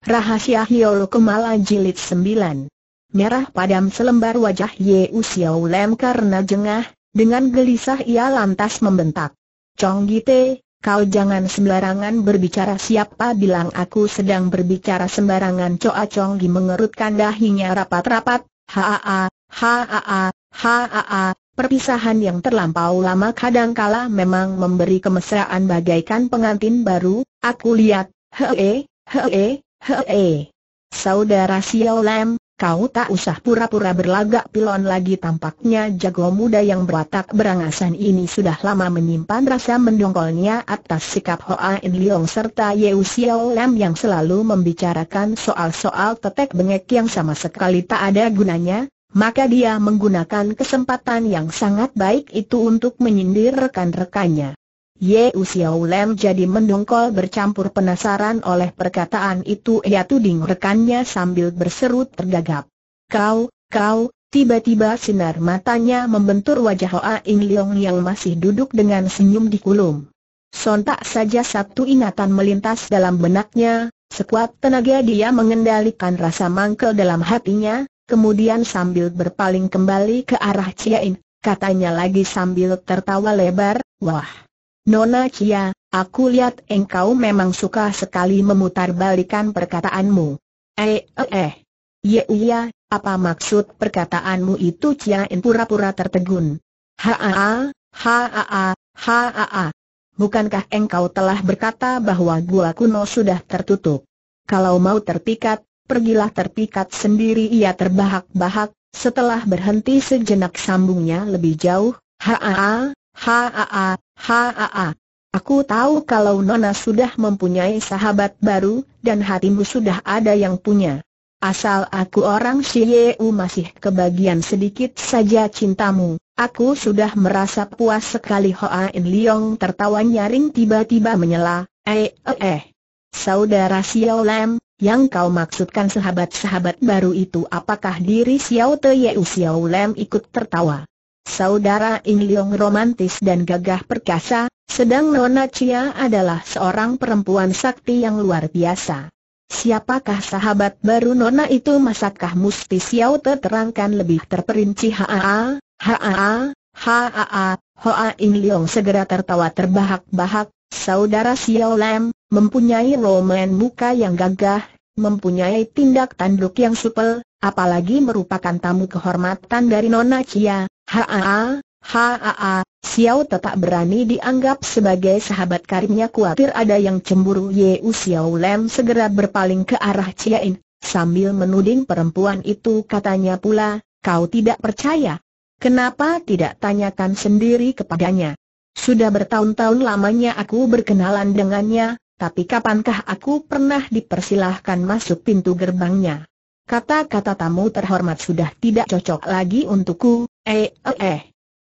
Rahasia Hiyolo Kemala Jilid 9 Merah padam selembar wajah Ye Usiao Lem karena jengah, dengan gelisah ia lantas membentak. Chong Gite, kau jangan sembarangan berbicara siapa bilang aku sedang berbicara sembarangan Coa Chong Gi mengerutkan dahinya rapat-rapat, haa, haa, haa, perpisahan yang terlampau lama kadangkala memang memberi kemesraan bagaikan pengantin baru, aku lihat, hee, hee, Hei, saudara Xiao Lam, kau tak usah pura-pura berlagak pilon lagi tampaknya jago muda yang berwatak berangasan ini sudah lama menyimpan rasa mendongkolnya atas sikap Hoa In Leong serta Yeu Xiao Lam yang selalu membicarakan soal-soal tetek bengek yang sama sekali tak ada gunanya, maka dia menggunakan kesempatan yang sangat baik itu untuk menyindir rekan-rekannya. Ye Usiao Lem jadi mendongkol bercampur penasaran oleh perkataan itu ia tuding rekannya sambil berserut tergagap. Kau, kau, tiba-tiba sinar matanya membentur wajah Hoa In Leong yang masih duduk dengan senyum di kulum. Sontak saja satu ingatan melintas dalam benaknya, sekuat tenaga dia mengendalikan rasa mangkel dalam hatinya, kemudian sambil berpaling kembali ke arah Ciain, katanya lagi sambil tertawa lebar, wah. Nona Cia, aku lihat engkau memang suka sekali memutar perkataanmu. Eh, eh, eh. Ya, iya, apa maksud perkataanmu itu Cia In pura-pura tertegun. Haa, haa, haa. Bukankah engkau telah berkata bahwa gua kuno sudah tertutup? Kalau mau terpikat, pergilah terpikat sendiri ia terbahak-bahak, setelah berhenti sejenak sambungnya lebih jauh, haa, haa, Haa, aku tahu kalau Nona sudah mempunyai sahabat baru, dan hatimu sudah ada yang punya. Asal aku orang Xieu masih kebagian sedikit saja cintamu, aku sudah merasa puas sekali Hoa In Leong tertawa nyaring tiba-tiba menyela, eh eh, eh. Saudara Xiao Lam, yang kau maksudkan sahabat-sahabat baru itu apakah diri Xiao Te Yeu Xiao Lam ikut tertawa? Saudara Ing Liong romantis dan gagah perkasa, sedang Nona Chia adalah seorang perempuan sakti yang luar biasa. Siapakah sahabat baru Nona itu Masakah Musti Xiao terangkan lebih terperinci haa, haa, haa, hoa Ing Liong segera tertawa terbahak-bahak, saudara Xiao Lam, mempunyai roman muka yang gagah, mempunyai tindak tanduk yang supel, apalagi merupakan tamu kehormatan dari Nona Chia, Haa, haa, Xiao tetap berani dianggap sebagai sahabat karibnya kuatir ada yang cemburu Yeu Xiao Lem segera berpaling ke arah Ciain, sambil menuding perempuan itu katanya pula, kau tidak percaya. Kenapa tidak tanyakan sendiri kepadanya? Sudah bertahun-tahun lamanya aku berkenalan dengannya, tapi kapankah aku pernah dipersilahkan masuk pintu gerbangnya? Kata-kata tamu terhormat sudah tidak cocok lagi untukku, Eh, eh, eh.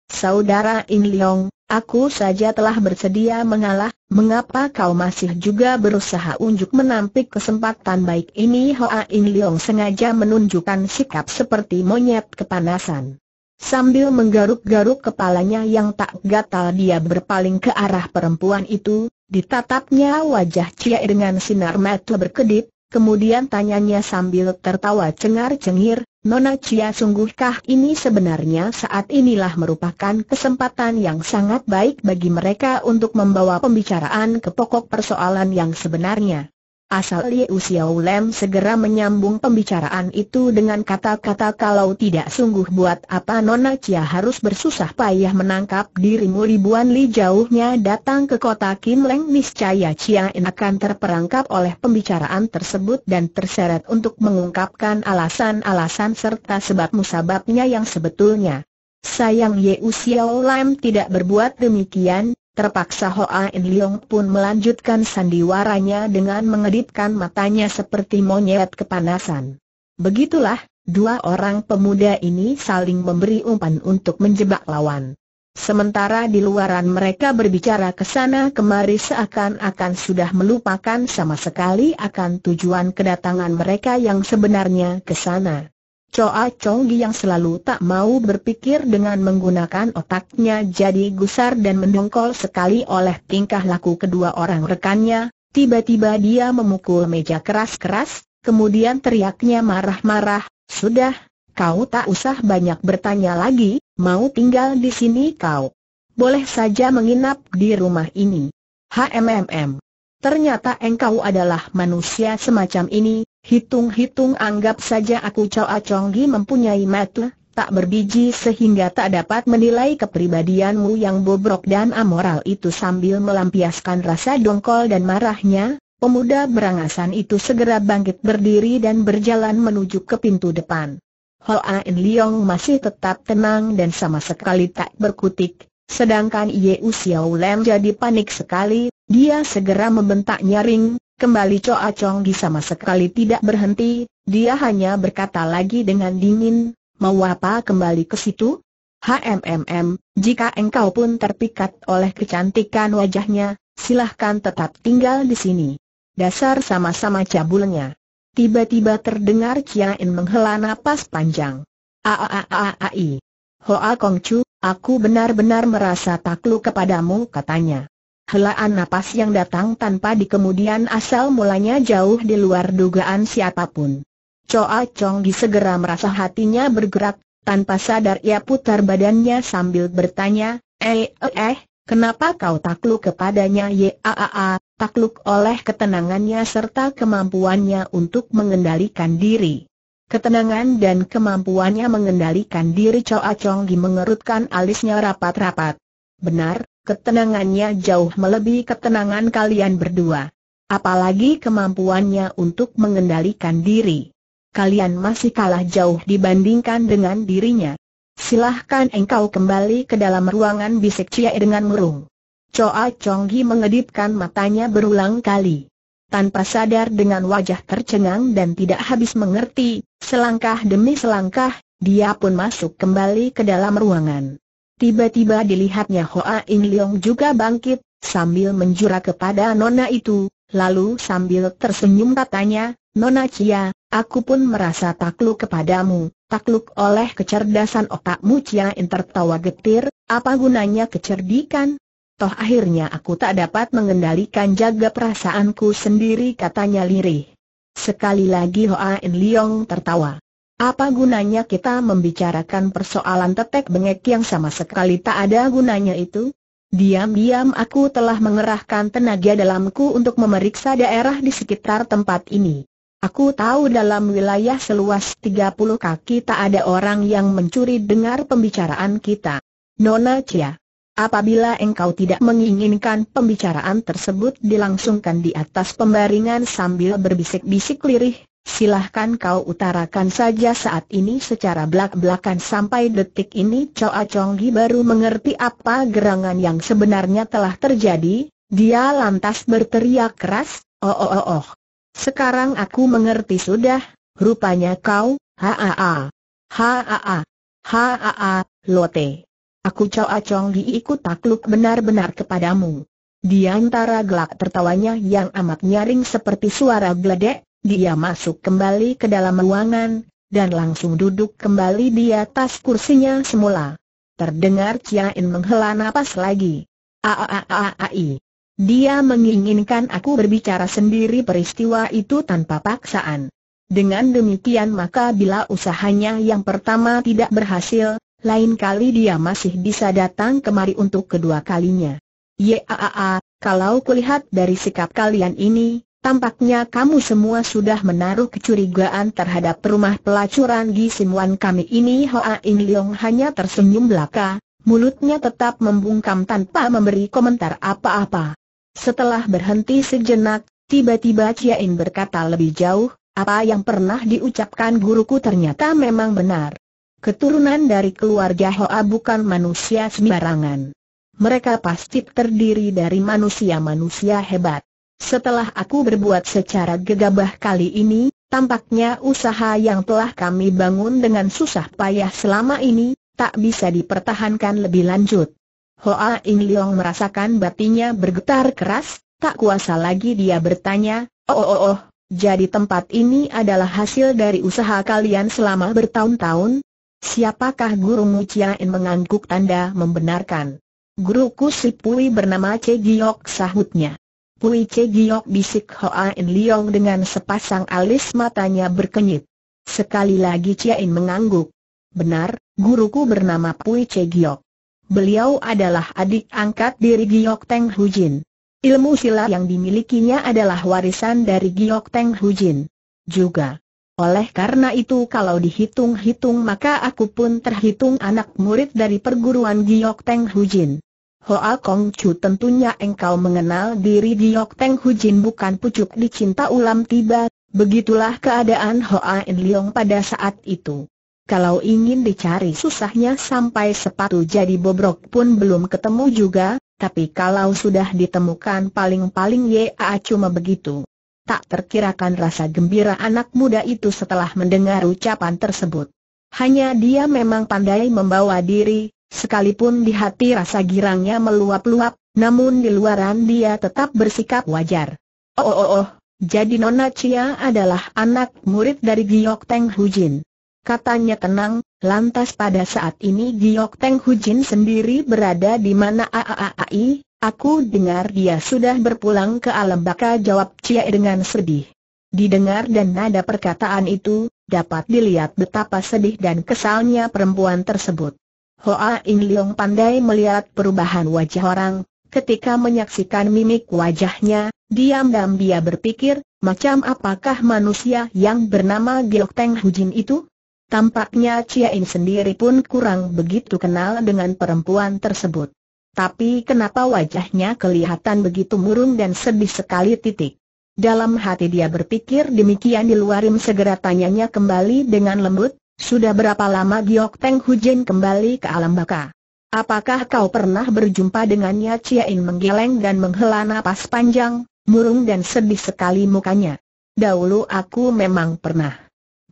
Saudara In Leong, aku saja telah bersedia mengalah, mengapa kau masih juga berusaha unjuk menampik kesempatan baik ini Hoa In Leong sengaja menunjukkan sikap seperti monyet kepanasan. Sambil menggaruk-garuk kepalanya yang tak gatal dia berpaling ke arah perempuan itu, ditatapnya wajah Cia dengan sinar mata berkedip, kemudian tanyanya sambil tertawa cengar-cengir, Nona Chia sungguhkah ini sebenarnya saat inilah merupakan kesempatan yang sangat baik bagi mereka untuk membawa pembicaraan ke pokok persoalan yang sebenarnya. Asal Liu Xiao Lem segera menyambung pembicaraan itu dengan kata-kata kalau tidak sungguh buat apa Nona Chia harus bersusah payah menangkap dirimu ribuan li jauhnya datang ke kota Kim Leng niscaya Chia In akan terperangkap oleh pembicaraan tersebut dan terseret untuk mengungkapkan alasan-alasan serta sebab-musababnya yang sebetulnya. Sayang Ye Xiao Lem tidak berbuat demikian, Terpaksa Hoa In Leong pun melanjutkan sandiwaranya dengan mengedipkan matanya seperti monyet kepanasan. Begitulah, dua orang pemuda ini saling memberi umpan untuk menjebak lawan. Sementara di luaran mereka berbicara ke sana kemari seakan-akan sudah melupakan sama sekali akan tujuan kedatangan mereka yang sebenarnya ke sana. Choa Chonggi yang selalu tak mau berpikir dengan menggunakan otaknya jadi gusar dan mendongkol sekali oleh tingkah laku kedua orang rekannya, tiba-tiba dia memukul meja keras-keras, kemudian teriaknya marah-marah, sudah, kau tak usah banyak bertanya lagi, mau tinggal di sini kau. Boleh saja menginap di rumah ini. HMMM. Ternyata engkau adalah manusia semacam ini, Hitung-hitung anggap saja aku Choa Acongi mempunyai mata, tak berbiji sehingga tak dapat menilai kepribadianmu yang bobrok dan amoral itu sambil melampiaskan rasa dongkol dan marahnya, pemuda berangasan itu segera bangkit berdiri dan berjalan menuju ke pintu depan. Ho Ain Liong masih tetap tenang dan sama sekali tak berkutik, sedangkan Yeu Xiao Lem jadi panik sekali, dia segera membentak nyaring, Kembali Choa Chong di sama sekali tidak berhenti, dia hanya berkata lagi dengan dingin, mau apa kembali ke situ? HMMM, jika engkau pun terpikat oleh kecantikan wajahnya, silahkan tetap tinggal di sini. Dasar sama-sama cabulnya. Tiba-tiba terdengar In menghela napas panjang. A-a-a-a-a-i. Hoa Kong Chu, aku benar-benar merasa takluk kepadamu katanya. Helaan napas yang datang tanpa di kemudian asal mulanya jauh di luar dugaan siapapun. Choa Chong Gi segera merasa hatinya bergerak, tanpa sadar ia putar badannya sambil bertanya, eh eh, eh kenapa kau takluk kepadanya Yaa, takluk oleh ketenangannya serta kemampuannya untuk mengendalikan diri. Ketenangan dan kemampuannya mengendalikan diri Choa Chong Gi mengerutkan alisnya rapat-rapat. Benar, ketenangannya jauh melebihi ketenangan kalian berdua. Apalagi kemampuannya untuk mengendalikan diri. Kalian masih kalah jauh dibandingkan dengan dirinya. Silahkan engkau kembali ke dalam ruangan bisik Cia dengan murung. Choa Chonggi mengedipkan matanya berulang kali. Tanpa sadar dengan wajah tercengang dan tidak habis mengerti, selangkah demi selangkah, dia pun masuk kembali ke dalam ruangan. Tiba-tiba dilihatnya Hoa In Leong juga bangkit, sambil menjura kepada nona itu, lalu sambil tersenyum katanya, Nona Cia, aku pun merasa takluk kepadamu, takluk oleh kecerdasan otakmu Cia In tertawa getir, apa gunanya kecerdikan? Toh akhirnya aku tak dapat mengendalikan jaga perasaanku sendiri katanya lirih. Sekali lagi Hoa In Leong tertawa. Apa gunanya kita membicarakan persoalan tetek bengek yang sama sekali tak ada gunanya itu? Diam-diam aku telah mengerahkan tenaga dalamku untuk memeriksa daerah di sekitar tempat ini. Aku tahu dalam wilayah seluas 30 kaki tak ada orang yang mencuri dengar pembicaraan kita. Nona Cia, apabila engkau tidak menginginkan pembicaraan tersebut dilangsungkan di atas pembaringan sambil berbisik-bisik lirih, silahkan kau utarakan saja saat ini secara belak-belakan sampai detik ini Choa Chong baru mengerti apa gerangan yang sebenarnya telah terjadi, dia lantas berteriak keras, oh oh oh oh. Sekarang aku mengerti sudah, rupanya kau, haa haa haa ha lote. Aku Choa Chong Gi ikut takluk benar-benar kepadamu. Di antara gelak tertawanya yang amat nyaring seperti suara geledek, dia masuk kembali ke dalam ruangan, dan langsung duduk kembali di atas kursinya semula. Terdengar Ciain menghela nafas lagi. Aaai. Dia menginginkan aku berbicara sendiri peristiwa itu tanpa paksaan. Dengan demikian maka bila usahanya yang pertama tidak berhasil, lain kali dia masih bisa datang kemari untuk kedua kalinya. Yaa, kalau kulihat dari sikap kalian ini, Tampaknya kamu semua sudah menaruh kecurigaan terhadap rumah pelacuran simuan kami ini Hoa In Leong hanya tersenyum belaka, mulutnya tetap membungkam tanpa memberi komentar apa-apa. Setelah berhenti sejenak, tiba-tiba Chia In berkata lebih jauh, apa yang pernah diucapkan guruku ternyata memang benar. Keturunan dari keluarga Hoa bukan manusia sembarangan. Mereka pasti terdiri dari manusia-manusia hebat. Setelah aku berbuat secara gegabah kali ini, tampaknya usaha yang telah kami bangun dengan susah payah selama ini, tak bisa dipertahankan lebih lanjut. Hoa In Leong merasakan batinya bergetar keras, tak kuasa lagi dia bertanya, oh oh oh, jadi tempat ini adalah hasil dari usaha kalian selama bertahun-tahun? Siapakah guru Mu Muciain mengangguk tanda membenarkan? Guruku si Pui bernama Giok sahutnya. Pui Che Giok bisik Hoa In Liong dengan sepasang alis matanya berkenyit. Sekali lagi In mengangguk. Benar, guruku bernama Pui Che Giok. Beliau adalah adik angkat dari Giok Teng Jin. Ilmu silat yang dimilikinya adalah warisan dari Giok Teng Jin. Juga. Oleh karena itu kalau dihitung-hitung maka aku pun terhitung anak murid dari perguruan Giok Teng Jin. Hoa Kong Chu tentunya engkau mengenal diri Giok Teng Jin bukan pucuk dicinta ulam tiba, begitulah keadaan Hoa In Leong pada saat itu. Kalau ingin dicari susahnya sampai sepatu jadi bobrok pun belum ketemu juga, tapi kalau sudah ditemukan paling-paling ya cuma begitu. Tak terkirakan rasa gembira anak muda itu setelah mendengar ucapan tersebut. Hanya dia memang pandai membawa diri, Sekalipun di hati rasa girangnya meluap-luap, namun di luaran dia tetap bersikap wajar. Oh oh oh, jadi Nona Cia adalah anak murid dari Giok Teng Hujin. Katanya tenang, lantas pada saat ini Giok Teng Hujin sendiri berada di mana AAAI, aku dengar dia sudah berpulang ke alam baka jawab Cia dengan sedih. Didengar dan nada perkataan itu, dapat dilihat betapa sedih dan kesalnya perempuan tersebut. Hoa In Leong pandai melihat perubahan wajah orang, ketika menyaksikan mimik wajahnya, diam-diam dia berpikir, macam apakah manusia yang bernama Giok Teng Hujin itu? Tampaknya Chia In sendiri pun kurang begitu kenal dengan perempuan tersebut. Tapi kenapa wajahnya kelihatan begitu murung dan sedih sekali titik? Dalam hati dia berpikir demikian di luarim segera tanyanya kembali dengan lembut, sudah berapa lama Giok Peng Jin kembali ke alam baka? Apakah kau pernah berjumpa dengannya In menggeleng dan menghela napas panjang, murung dan sedih sekali mukanya. Dahulu aku memang pernah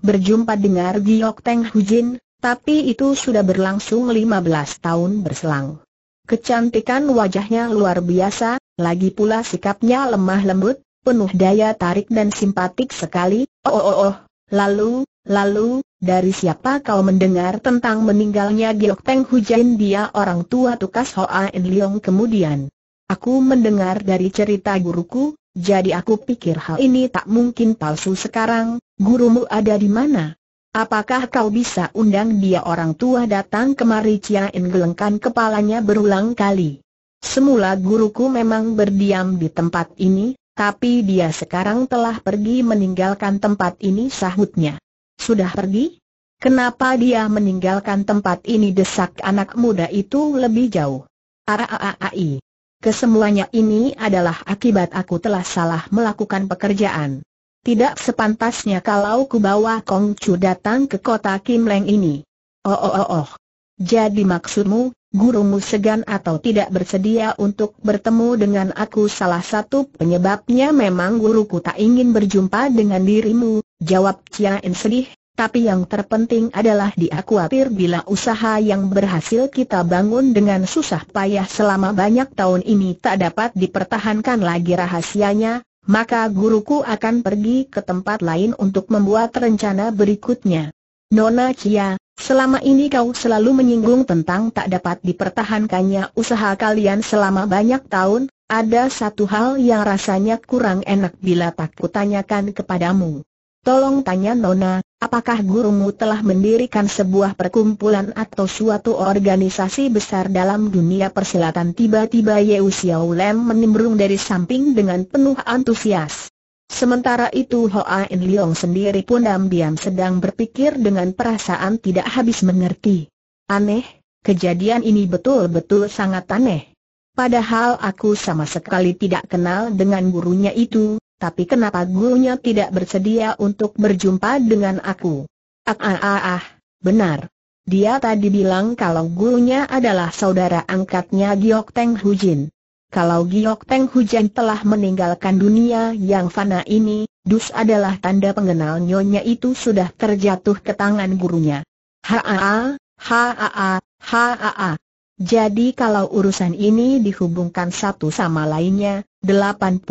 berjumpa dengar Giok Peng Jin, tapi itu sudah berlangsung 15 tahun berselang. Kecantikan wajahnya luar biasa, lagi pula sikapnya lemah lembut, penuh daya tarik dan simpatik sekali. oh oh, oh. oh. lalu, lalu, dari siapa kau mendengar tentang meninggalnya Giok Peng Hujain dia orang tua tukas Hoa En Leong kemudian? Aku mendengar dari cerita guruku, jadi aku pikir hal ini tak mungkin palsu sekarang, gurumu ada di mana? Apakah kau bisa undang dia orang tua datang kemari Chia In gelengkan kepalanya berulang kali? Semula guruku memang berdiam di tempat ini, tapi dia sekarang telah pergi meninggalkan tempat ini sahutnya. Sudah pergi? Kenapa dia meninggalkan tempat ini desak anak muda itu lebih jauh? Araaai. Kesemuanya ini adalah akibat aku telah salah melakukan pekerjaan. Tidak sepantasnya kalau ku bawa Kong Chu datang ke kota Kim Leng ini. Oh oh oh oh. Jadi maksudmu, gurumu segan atau tidak bersedia untuk bertemu dengan aku salah satu penyebabnya memang guruku tak ingin berjumpa dengan dirimu, Jawab Ciain sedih, tapi yang terpenting adalah dia khawatir bila usaha yang berhasil kita bangun dengan susah payah selama banyak tahun ini tak dapat dipertahankan lagi rahasianya, maka guruku akan pergi ke tempat lain untuk membuat rencana berikutnya. Nona Cia, selama ini kau selalu menyinggung tentang tak dapat dipertahankannya usaha kalian selama banyak tahun, ada satu hal yang rasanya kurang enak bila tak kutanyakan kepadamu. Tolong tanya Nona, apakah gurumu telah mendirikan sebuah perkumpulan atau suatu organisasi besar dalam dunia persilatan? Tiba-tiba Yeu Xiao Lem menimbrung dari samping dengan penuh antusias. Sementara itu Hoa In Leong sendiri pun diam-diam sedang berpikir dengan perasaan tidak habis mengerti. Aneh, kejadian ini betul-betul sangat aneh. Padahal aku sama sekali tidak kenal dengan gurunya itu, tapi kenapa gurunya tidak bersedia untuk berjumpa dengan aku? Ah ah ah, ah benar. Dia tadi bilang kalau gurunya adalah saudara angkatnya Giok Teng Hujin. Kalau Giok Teng Hujin telah meninggalkan dunia yang fana ini, dus adalah tanda pengenal nyonya itu sudah terjatuh ke tangan gurunya. Ha ha ha ha ha ha ha. Jadi kalau urusan ini dihubungkan satu sama lainnya, 80%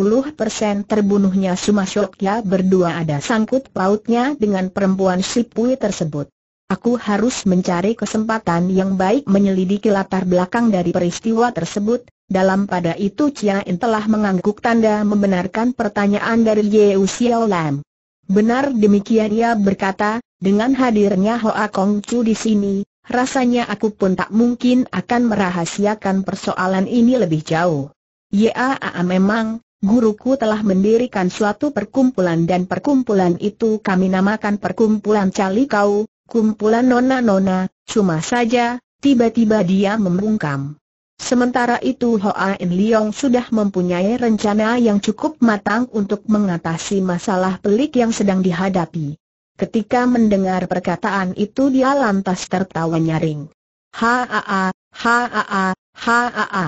terbunuhnya Sumasyokya berdua ada sangkut pautnya dengan perempuan Sipui tersebut. Aku harus mencari kesempatan yang baik menyelidiki latar belakang dari peristiwa tersebut, dalam pada itu Chia In telah mengangguk tanda membenarkan pertanyaan dari Yeu Xiao Lam. Benar demikian ia berkata, dengan hadirnya Hoa Kong Chu di sini, Rasanya aku pun tak mungkin akan merahasiakan persoalan ini lebih jauh. Ya, memang, guruku telah mendirikan suatu perkumpulan dan perkumpulan itu kami namakan perkumpulan Calikau, kumpulan nona-nona, cuma saja, tiba-tiba dia membungkam. Sementara itu Hoa In Leong sudah mempunyai rencana yang cukup matang untuk mengatasi masalah pelik yang sedang dihadapi. Ketika mendengar perkataan itu dia lantas tertawa nyaring. Haa, haa, haa.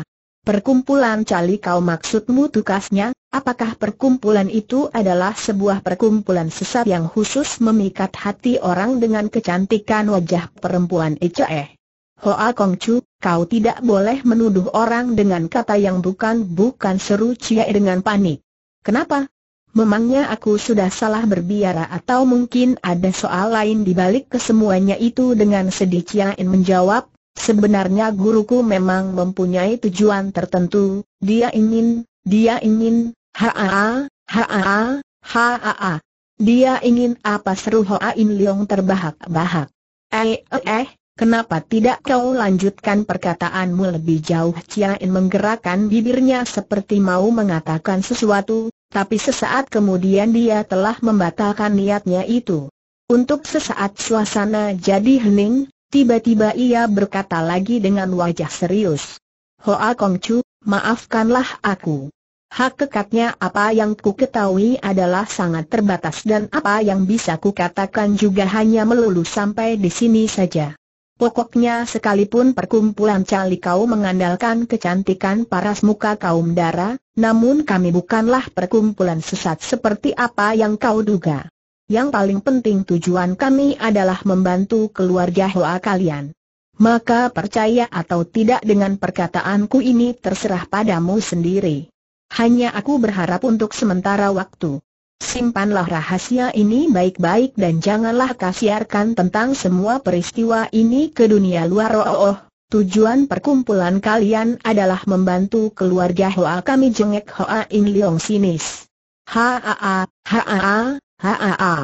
Perkumpulan cali kau maksudmu tukasnya, apakah perkumpulan itu adalah sebuah perkumpulan sesat yang khusus memikat hati orang dengan kecantikan wajah perempuan Eceh? Hoa Kong Chu, kau tidak boleh menuduh orang dengan kata yang bukan-bukan seru Cie dengan panik. Kenapa? Memangnya aku sudah salah berbiara atau mungkin ada soal lain di balik kesemuanya itu dengan sedih Ciain menjawab, sebenarnya guruku memang mempunyai tujuan tertentu, dia ingin, dia ingin, haa, haa, haa, dia ingin apa seru Hoa Hoain Leong terbahak-bahak. Eh, eh, eh, Kenapa tidak kau lanjutkan perkataanmu lebih jauh? Ciain menggerakkan bibirnya seperti mau mengatakan sesuatu, tapi sesaat kemudian dia telah membatalkan niatnya itu. Untuk sesaat suasana jadi hening, tiba-tiba ia berkata lagi dengan wajah serius. Hoa Kongcu, maafkanlah aku. Hak kekatnya apa yang ku ketahui adalah sangat terbatas dan apa yang bisa ku katakan juga hanya melulu sampai di sini saja. Pokoknya sekalipun perkumpulan Cali kau mengandalkan kecantikan paras muka kaum darah, namun kami bukanlah perkumpulan sesat seperti apa yang kau duga. Yang paling penting tujuan kami adalah membantu keluarga Hoa kalian. Maka percaya atau tidak dengan perkataanku ini terserah padamu sendiri. Hanya aku berharap untuk sementara waktu. Simpanlah rahasia ini baik-baik dan janganlah kasiarkan tentang semua peristiwa ini ke dunia luar oh, oh, oh. Tujuan perkumpulan kalian adalah membantu keluarga Hoa kami jengek Hoa In Leong Sinis. Haa, haa, haa.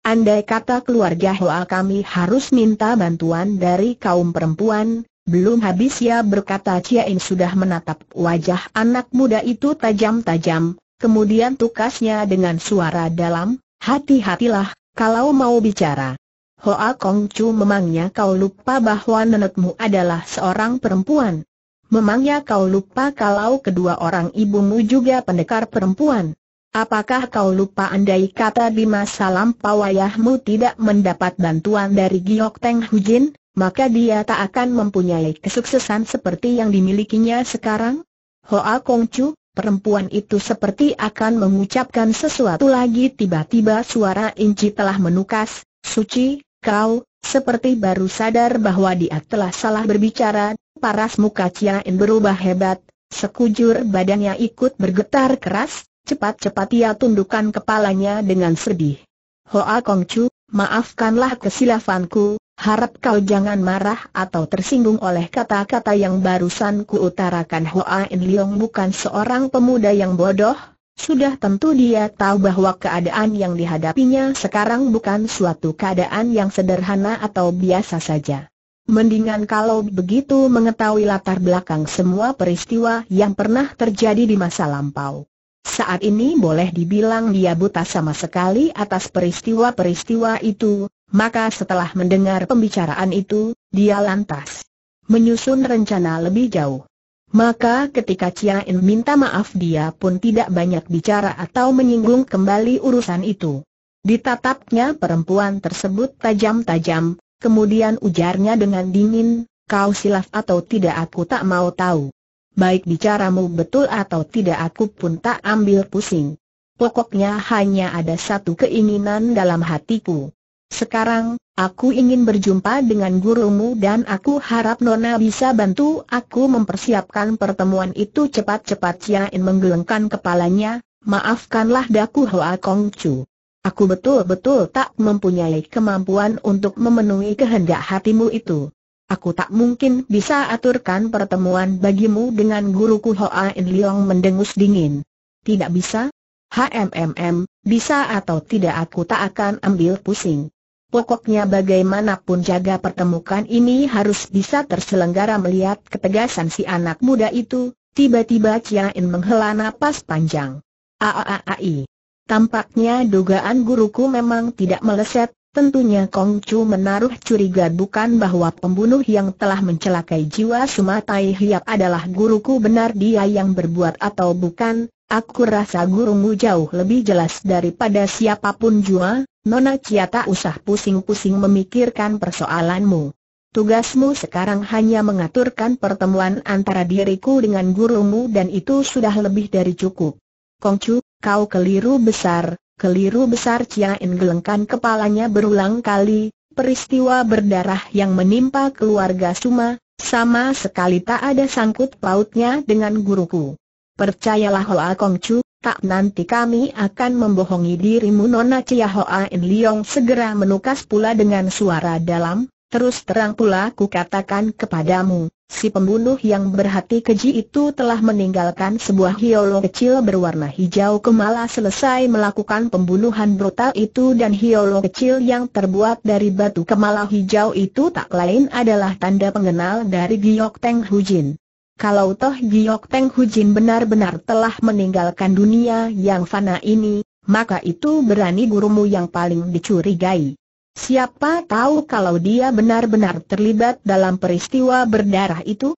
Andai kata keluarga Hoa kami harus minta bantuan dari kaum perempuan, belum habis ya berkata Cia In sudah menatap wajah anak muda itu tajam-tajam, kemudian tukasnya dengan suara dalam, hati-hatilah, kalau mau bicara. Hoa Kong Chu memangnya kau lupa bahwa nenekmu adalah seorang perempuan. Memangnya kau lupa kalau kedua orang ibumu juga pendekar perempuan. Apakah kau lupa andai kata di masa lampau ayahmu tidak mendapat bantuan dari Giok Teng Hujin, maka dia tak akan mempunyai kesuksesan seperti yang dimilikinya sekarang? Hoa Kong Chu, perempuan itu seperti akan mengucapkan sesuatu lagi tiba-tiba suara Inci telah menukas, Suci, Kau, seperti baru sadar bahwa dia telah salah berbicara, paras muka Ciain berubah hebat, sekujur badannya ikut bergetar keras, cepat-cepat ia tundukkan kepalanya dengan sedih. Hoa Kong Chu, maafkanlah kesilafanku, harap kau jangan marah atau tersinggung oleh kata-kata yang barusan kuutarakan Hoa In Leong bukan seorang pemuda yang bodoh, sudah tentu dia tahu bahwa keadaan yang dihadapinya sekarang bukan suatu keadaan yang sederhana atau biasa saja. Mendingan kalau begitu mengetahui latar belakang semua peristiwa yang pernah terjadi di masa lampau. Saat ini boleh dibilang dia buta sama sekali atas peristiwa-peristiwa itu, maka setelah mendengar pembicaraan itu, dia lantas menyusun rencana lebih jauh. Maka ketika Chia In minta maaf dia pun tidak banyak bicara atau menyinggung kembali urusan itu. Ditatapnya perempuan tersebut tajam-tajam, kemudian ujarnya dengan dingin, kau silaf atau tidak aku tak mau tahu. Baik bicaramu betul atau tidak aku pun tak ambil pusing. Pokoknya hanya ada satu keinginan dalam hatiku. Sekarang, aku ingin berjumpa dengan gurumu dan aku harap Nona bisa bantu aku mempersiapkan pertemuan itu cepat-cepat Ciain menggelengkan kepalanya, maafkanlah daku Hoa Kong Chu. Aku betul-betul tak mempunyai kemampuan untuk memenuhi kehendak hatimu itu. Aku tak mungkin bisa aturkan pertemuan bagimu dengan guruku Hoa In Leong mendengus dingin. Tidak bisa? HMMM, bisa atau tidak aku tak akan ambil pusing. Pokoknya bagaimanapun jaga pertemukan ini harus bisa terselenggara melihat ketegasan si anak muda itu, tiba-tiba Ciain menghela napas panjang. Aaai. Tampaknya dugaan guruku memang tidak meleset, tentunya Kong Chu menaruh curiga bukan bahwa pembunuh yang telah mencelakai jiwa Sumatai Hiap adalah guruku benar dia yang berbuat atau bukan, aku rasa gurumu jauh lebih jelas daripada siapapun jua, Nona Cia tak usah pusing-pusing memikirkan persoalanmu. Tugasmu sekarang hanya mengaturkan pertemuan antara diriku dengan gurumu dan itu sudah lebih dari cukup. Kongcu, kau keliru besar, keliru besar Cia In gelengkan kepalanya berulang kali, peristiwa berdarah yang menimpa keluarga Suma, sama sekali tak ada sangkut pautnya dengan guruku. Percayalah Hoa Kongcu, tak nanti kami akan membohongi dirimu Nona Chia Hoa In Liong segera menukas pula dengan suara dalam, terus terang pula ku katakan kepadamu, si pembunuh yang berhati keji itu telah meninggalkan sebuah hiolo kecil berwarna hijau kemala selesai melakukan pembunuhan brutal itu dan hiolo kecil yang terbuat dari batu kemala hijau itu tak lain adalah tanda pengenal dari Giok Teng Hujin. Kalau toh Giok Teng Hu Jin benar-benar telah meninggalkan dunia yang fana ini, maka itu berani gurumu yang paling dicurigai. Siapa tahu kalau dia benar-benar terlibat dalam peristiwa berdarah itu?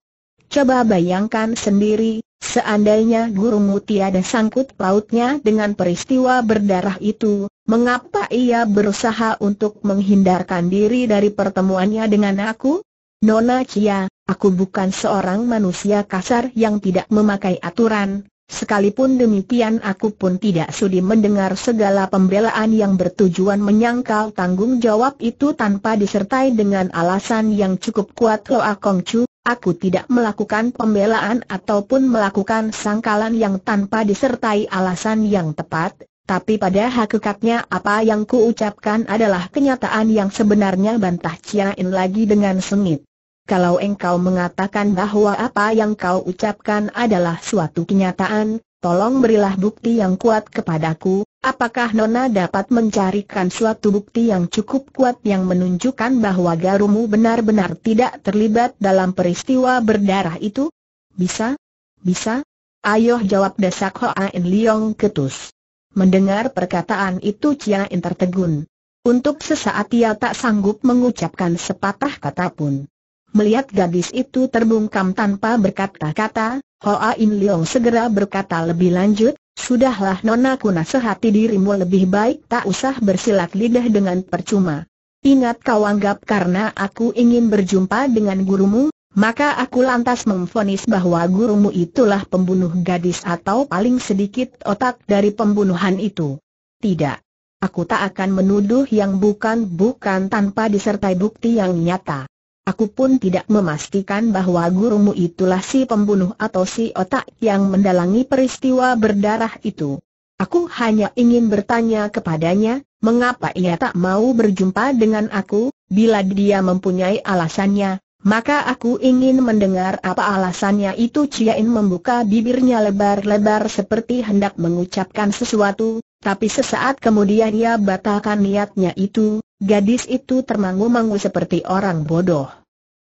Coba bayangkan sendiri, seandainya gurumu tiada sangkut pautnya dengan peristiwa berdarah itu, mengapa ia berusaha untuk menghindarkan diri dari pertemuannya dengan aku? Nona Chia, Aku bukan seorang manusia kasar yang tidak memakai aturan, sekalipun demikian aku pun tidak sudi mendengar segala pembelaan yang bertujuan menyangkal tanggung jawab itu tanpa disertai dengan alasan yang cukup kuat Loa Kongcu, aku tidak melakukan pembelaan ataupun melakukan sangkalan yang tanpa disertai alasan yang tepat, tapi pada hakikatnya apa yang kuucapkan adalah kenyataan yang sebenarnya bantah Ciain lagi dengan sengit kalau engkau mengatakan bahwa apa yang kau ucapkan adalah suatu kenyataan, tolong berilah bukti yang kuat kepadaku, apakah Nona dapat mencarikan suatu bukti yang cukup kuat yang menunjukkan bahwa Garumu benar-benar tidak terlibat dalam peristiwa berdarah itu? Bisa? Bisa? Ayoh jawab desak In Liong ketus. Mendengar perkataan itu In tertegun. Untuk sesaat ia tak sanggup mengucapkan sepatah kata pun. Melihat gadis itu terbungkam tanpa berkata-kata, Hoa In Leong segera berkata lebih lanjut, Sudahlah nona ku nasihati dirimu lebih baik tak usah bersilat lidah dengan percuma. Ingat kau anggap karena aku ingin berjumpa dengan gurumu, maka aku lantas memfonis bahwa gurumu itulah pembunuh gadis atau paling sedikit otak dari pembunuhan itu. Tidak. Aku tak akan menuduh yang bukan-bukan tanpa disertai bukti yang nyata. Aku pun tidak memastikan bahwa gurumu itulah si pembunuh atau si otak yang mendalangi peristiwa berdarah itu. Aku hanya ingin bertanya kepadanya, mengapa ia tak mau berjumpa dengan aku, bila dia mempunyai alasannya, maka aku ingin mendengar apa alasannya itu Ciain membuka bibirnya lebar-lebar seperti hendak mengucapkan sesuatu, tapi sesaat kemudian ia batalkan niatnya itu, gadis itu termangu-mangu seperti orang bodoh.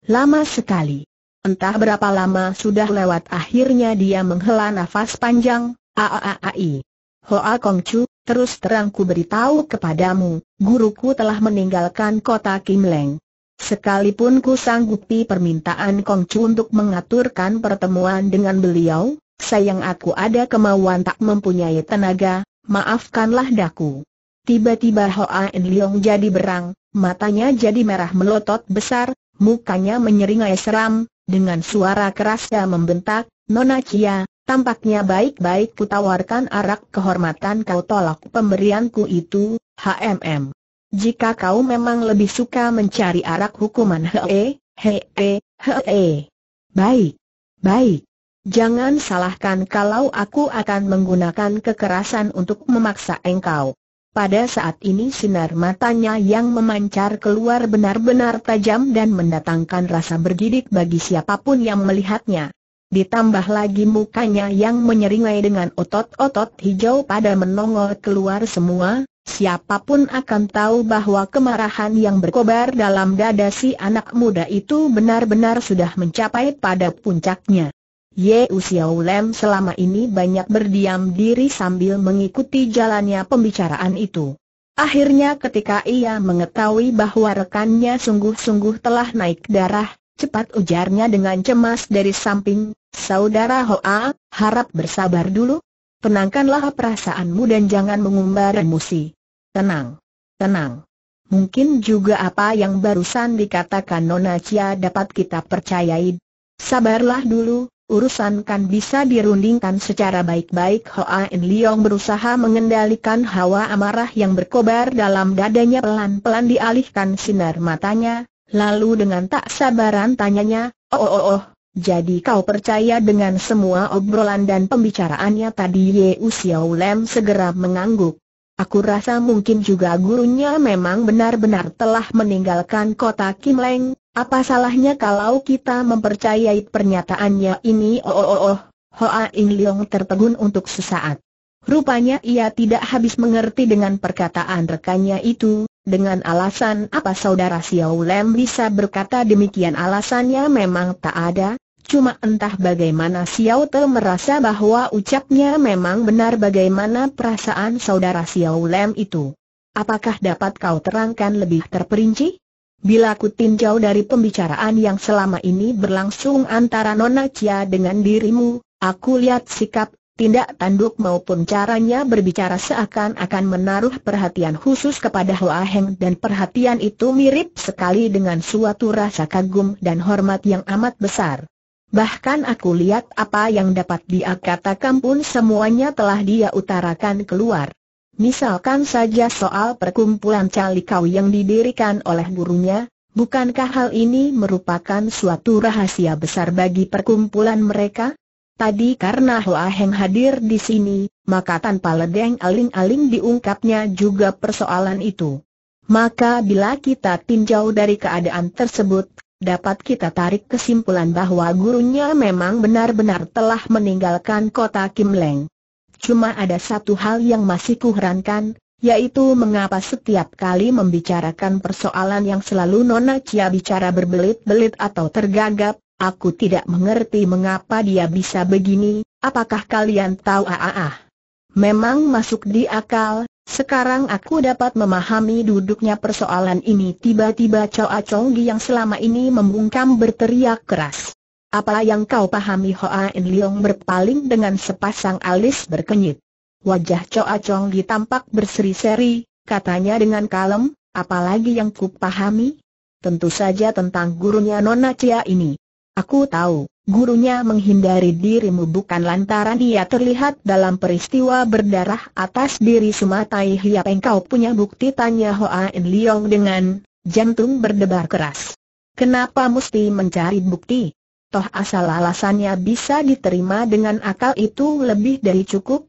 Lama sekali. Entah berapa lama sudah lewat akhirnya dia menghela nafas panjang, aaai. Hoa Kong Chu, terus terang ku beritahu kepadamu, guruku telah meninggalkan kota Kim Leng. Sekalipun ku sanggupi permintaan Kong Chu untuk mengaturkan pertemuan dengan beliau, sayang aku ada kemauan tak mempunyai tenaga, maafkanlah daku. Tiba-tiba Hoa En Leong jadi berang, matanya jadi merah melotot besar, mukanya menyeringai seram, dengan suara keras dia membentak, Nona Chia, tampaknya baik-baik kutawarkan arak kehormatan kau tolak pemberianku itu, HMM. Jika kau memang lebih suka mencari arak hukuman hee, hee, hee. Baik, baik. Jangan salahkan kalau aku akan menggunakan kekerasan untuk memaksa engkau. Pada saat ini sinar matanya yang memancar keluar benar-benar tajam dan mendatangkan rasa bergidik bagi siapapun yang melihatnya. Ditambah lagi mukanya yang menyeringai dengan otot-otot hijau pada menongol keluar semua, siapapun akan tahu bahwa kemarahan yang berkobar dalam dada si anak muda itu benar-benar sudah mencapai pada puncaknya. Ye Xiao Lem selama ini banyak berdiam diri sambil mengikuti jalannya pembicaraan itu. Akhirnya ketika ia mengetahui bahwa rekannya sungguh-sungguh telah naik darah, cepat ujarnya dengan cemas dari samping, Saudara Hoa, harap bersabar dulu. Tenangkanlah perasaanmu dan jangan mengumbar emosi. Tenang. Tenang. Mungkin juga apa yang barusan dikatakan Nona Cia dapat kita percayai. Sabarlah dulu, urusan kan bisa dirundingkan secara baik-baik Hoa In Leong berusaha mengendalikan hawa amarah yang berkobar dalam dadanya pelan-pelan dialihkan sinar matanya, lalu dengan tak sabaran tanyanya, oh oh oh, oh jadi kau percaya dengan semua obrolan dan pembicaraannya tadi Ye Xiao Lem segera mengangguk. Aku rasa mungkin juga gurunya memang benar-benar telah meninggalkan kota Kim Leng, apa salahnya kalau kita mempercayai pernyataannya ini? Oh, oh, oh, oh. Hoa In Leong tertegun untuk sesaat. Rupanya ia tidak habis mengerti dengan perkataan rekannya itu, dengan alasan apa saudara Xiao Lem bisa berkata demikian alasannya memang tak ada, cuma entah bagaimana Xiao Te merasa bahwa ucapnya memang benar bagaimana perasaan saudara Xiao Lem itu. Apakah dapat kau terangkan lebih terperinci? Bila ku tinjau dari pembicaraan yang selama ini berlangsung antara Nona Cia dengan dirimu, aku lihat sikap, tindak tanduk maupun caranya berbicara seakan-akan menaruh perhatian khusus kepada Hoa Heng dan perhatian itu mirip sekali dengan suatu rasa kagum dan hormat yang amat besar. Bahkan aku lihat apa yang dapat dia katakan pun semuanya telah dia utarakan keluar. Misalkan saja soal perkumpulan calikau yang didirikan oleh gurunya, bukankah hal ini merupakan suatu rahasia besar bagi perkumpulan mereka? Tadi karena Hoa Heng hadir di sini, maka tanpa ledeng aling-aling diungkapnya juga persoalan itu. Maka bila kita tinjau dari keadaan tersebut, dapat kita tarik kesimpulan bahwa gurunya memang benar-benar telah meninggalkan kota Kim Leng. Cuma ada satu hal yang masih kuherankan, yaitu mengapa setiap kali membicarakan persoalan yang selalu Nona Cia bicara berbelit-belit atau tergagap, aku tidak mengerti mengapa dia bisa begini, apakah kalian tahu ah ah, ah. Memang masuk di akal, sekarang aku dapat memahami duduknya persoalan ini tiba-tiba Choa Chonggi yang selama ini membungkam berteriak keras. Apa yang kau pahami Hoa In Leong berpaling dengan sepasang alis berkenyit. Wajah Choa Chong ditampak berseri-seri, katanya dengan kalem, apalagi yang ku pahami? Tentu saja tentang gurunya Nona Cia ini. Aku tahu, gurunya menghindari dirimu bukan lantaran ia terlihat dalam peristiwa berdarah atas diri Sumatai Hiap engkau punya bukti tanya Hoa In Leong dengan jantung berdebar keras. Kenapa mesti mencari bukti? toh asal alasannya bisa diterima dengan akal itu lebih dari cukup.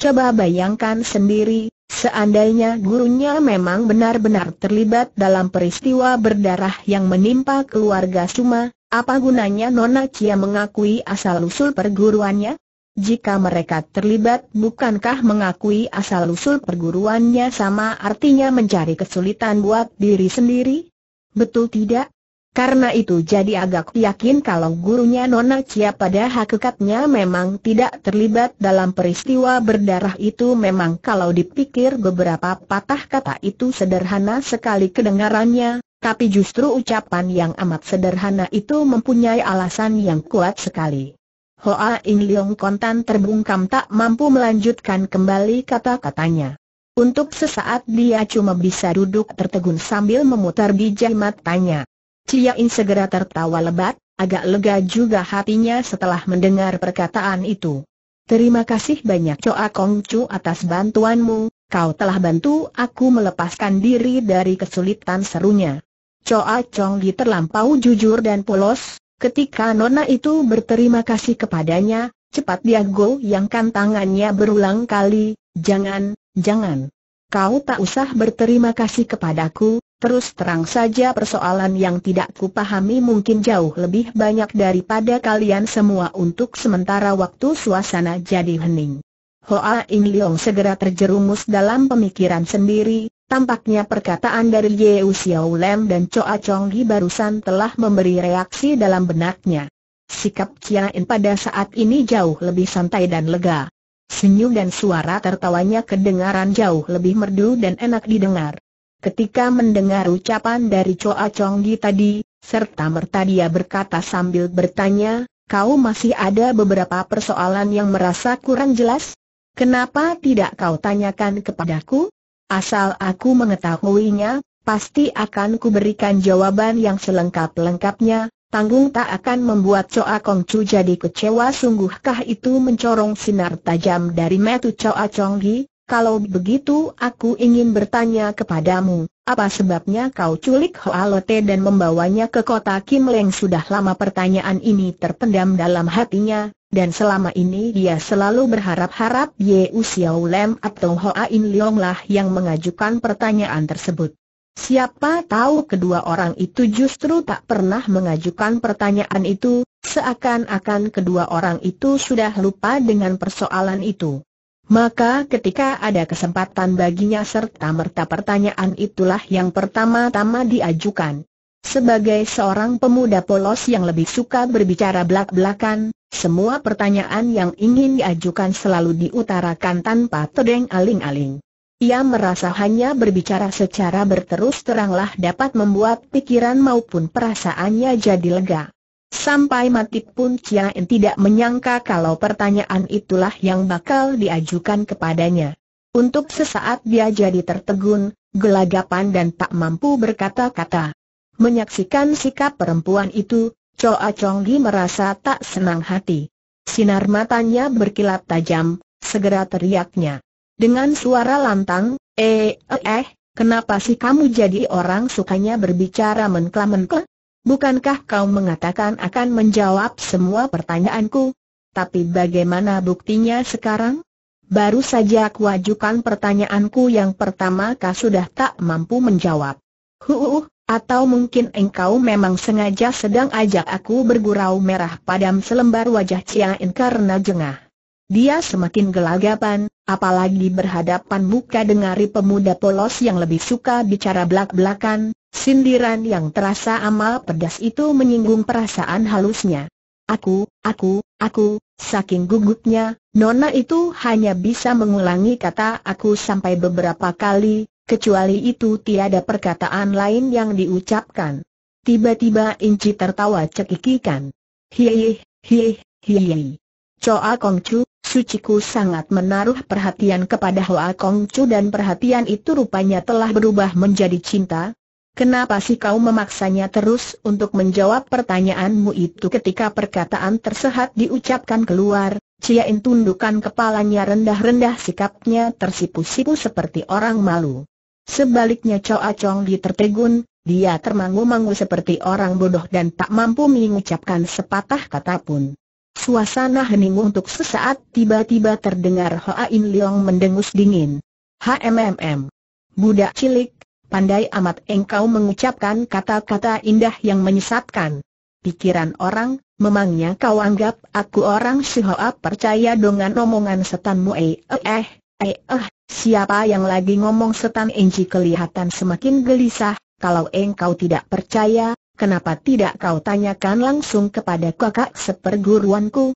Coba bayangkan sendiri, seandainya gurunya memang benar-benar terlibat dalam peristiwa berdarah yang menimpa keluarga Suma, apa gunanya Nona Cia mengakui asal-usul perguruannya? Jika mereka terlibat bukankah mengakui asal-usul perguruannya sama artinya mencari kesulitan buat diri sendiri? Betul tidak? Karena itu jadi agak yakin kalau gurunya Nona Cia pada hakikatnya memang tidak terlibat dalam peristiwa berdarah itu memang kalau dipikir beberapa patah kata itu sederhana sekali kedengarannya, tapi justru ucapan yang amat sederhana itu mempunyai alasan yang kuat sekali. Hoa In Leong Kontan terbungkam tak mampu melanjutkan kembali kata-katanya. Untuk sesaat dia cuma bisa duduk tertegun sambil memutar biji matanya. Ciliain segera tertawa lebat, agak lega juga hatinya setelah mendengar perkataan itu. Terima kasih banyak Coa Kongcu, atas bantuanmu, kau telah bantu aku melepaskan diri dari kesulitan serunya. Coa Chong terlampau jujur dan polos, ketika nona itu berterima kasih kepadanya, cepat dia goyangkan tangannya berulang kali, jangan, jangan. Kau tak usah berterima kasih kepadaku, Terus terang saja persoalan yang tidak kupahami mungkin jauh lebih banyak daripada kalian semua untuk sementara waktu suasana jadi hening. Hoa In Leong segera terjerumus dalam pemikiran sendiri, tampaknya perkataan dari U Xiao Lem dan Choa Chong Gi barusan telah memberi reaksi dalam benaknya. Sikap Chia In pada saat ini jauh lebih santai dan lega. Senyum dan suara tertawanya kedengaran jauh lebih merdu dan enak didengar. Ketika mendengar ucapan dari Choa Chonggi tadi, serta merta dia berkata sambil bertanya, kau masih ada beberapa persoalan yang merasa kurang jelas? Kenapa tidak kau tanyakan kepadaku? Asal aku mengetahuinya, pasti akan kuberikan jawaban yang selengkap-lengkapnya, tanggung tak akan membuat Choa Kong jadi kecewa sungguhkah itu mencorong sinar tajam dari metu Choa Chonggi, kalau begitu aku ingin bertanya kepadamu, apa sebabnya kau culik Hoa Lote dan membawanya ke kota Kim Leng? Sudah lama pertanyaan ini terpendam dalam hatinya, dan selama ini dia selalu berharap-harap Ye Xiao Lem atau Hoa In Leong lah yang mengajukan pertanyaan tersebut. Siapa tahu kedua orang itu justru tak pernah mengajukan pertanyaan itu, seakan-akan kedua orang itu sudah lupa dengan persoalan itu. Maka ketika ada kesempatan baginya serta merta pertanyaan itulah yang pertama-tama diajukan. Sebagai seorang pemuda polos yang lebih suka berbicara belak-belakan, semua pertanyaan yang ingin diajukan selalu diutarakan tanpa tedeng aling-aling. Ia merasa hanya berbicara secara berterus teranglah dapat membuat pikiran maupun perasaannya jadi lega. Sampai mati pun En tidak menyangka kalau pertanyaan itulah yang bakal diajukan kepadanya. Untuk sesaat dia jadi tertegun, gelagapan dan tak mampu berkata-kata. Menyaksikan sikap perempuan itu, Choa Chong Li merasa tak senang hati. Sinar matanya berkilat tajam, segera teriaknya. Dengan suara lantang, eh, eh, eh kenapa sih kamu jadi orang sukanya berbicara menkla-menkla? Bukankah kau mengatakan akan menjawab semua pertanyaanku? Tapi bagaimana buktinya sekarang? Baru saja aku ajukan pertanyaanku yang pertama kau sudah tak mampu menjawab. Huuuh, atau mungkin engkau memang sengaja sedang ajak aku bergurau merah padam selembar wajah Ciain karena jengah. Dia semakin gelagapan, apalagi berhadapan muka dengari pemuda polos yang lebih suka bicara belak-belakan, Sindiran yang terasa amal pedas itu menyinggung perasaan halusnya. Aku, aku, aku, saking gugupnya, Nona itu hanya bisa mengulangi kata aku sampai beberapa kali, kecuali itu tiada perkataan lain yang diucapkan. Tiba-tiba Inci tertawa cekikikan. Hiih, Coa hiih. Choa Kongcu, suciku sangat menaruh perhatian kepada Hoa Kongcu dan perhatian itu rupanya telah berubah menjadi cinta, Kenapa sih kau memaksanya terus untuk menjawab pertanyaanmu itu ketika perkataan tersehat diucapkan keluar? Cia In tundukkan kepalanya rendah-rendah sikapnya tersipu-sipu seperti orang malu. Sebaliknya Choa Chong di tertegun, dia termangu-mangu seperti orang bodoh dan tak mampu mengucapkan sepatah kata pun. Suasana hening untuk sesaat tiba-tiba terdengar Hoa In Leong mendengus dingin. HMMM. Budak cilik, Pandai amat engkau mengucapkan kata-kata indah yang menyesatkan. Pikiran orang, memangnya kau anggap aku orang sihoa percaya dengan omongan setanmu eh eh eh eh. Siapa yang lagi ngomong setan Enji kelihatan semakin gelisah, kalau engkau tidak percaya, kenapa tidak kau tanyakan langsung kepada kakak seperguruanku?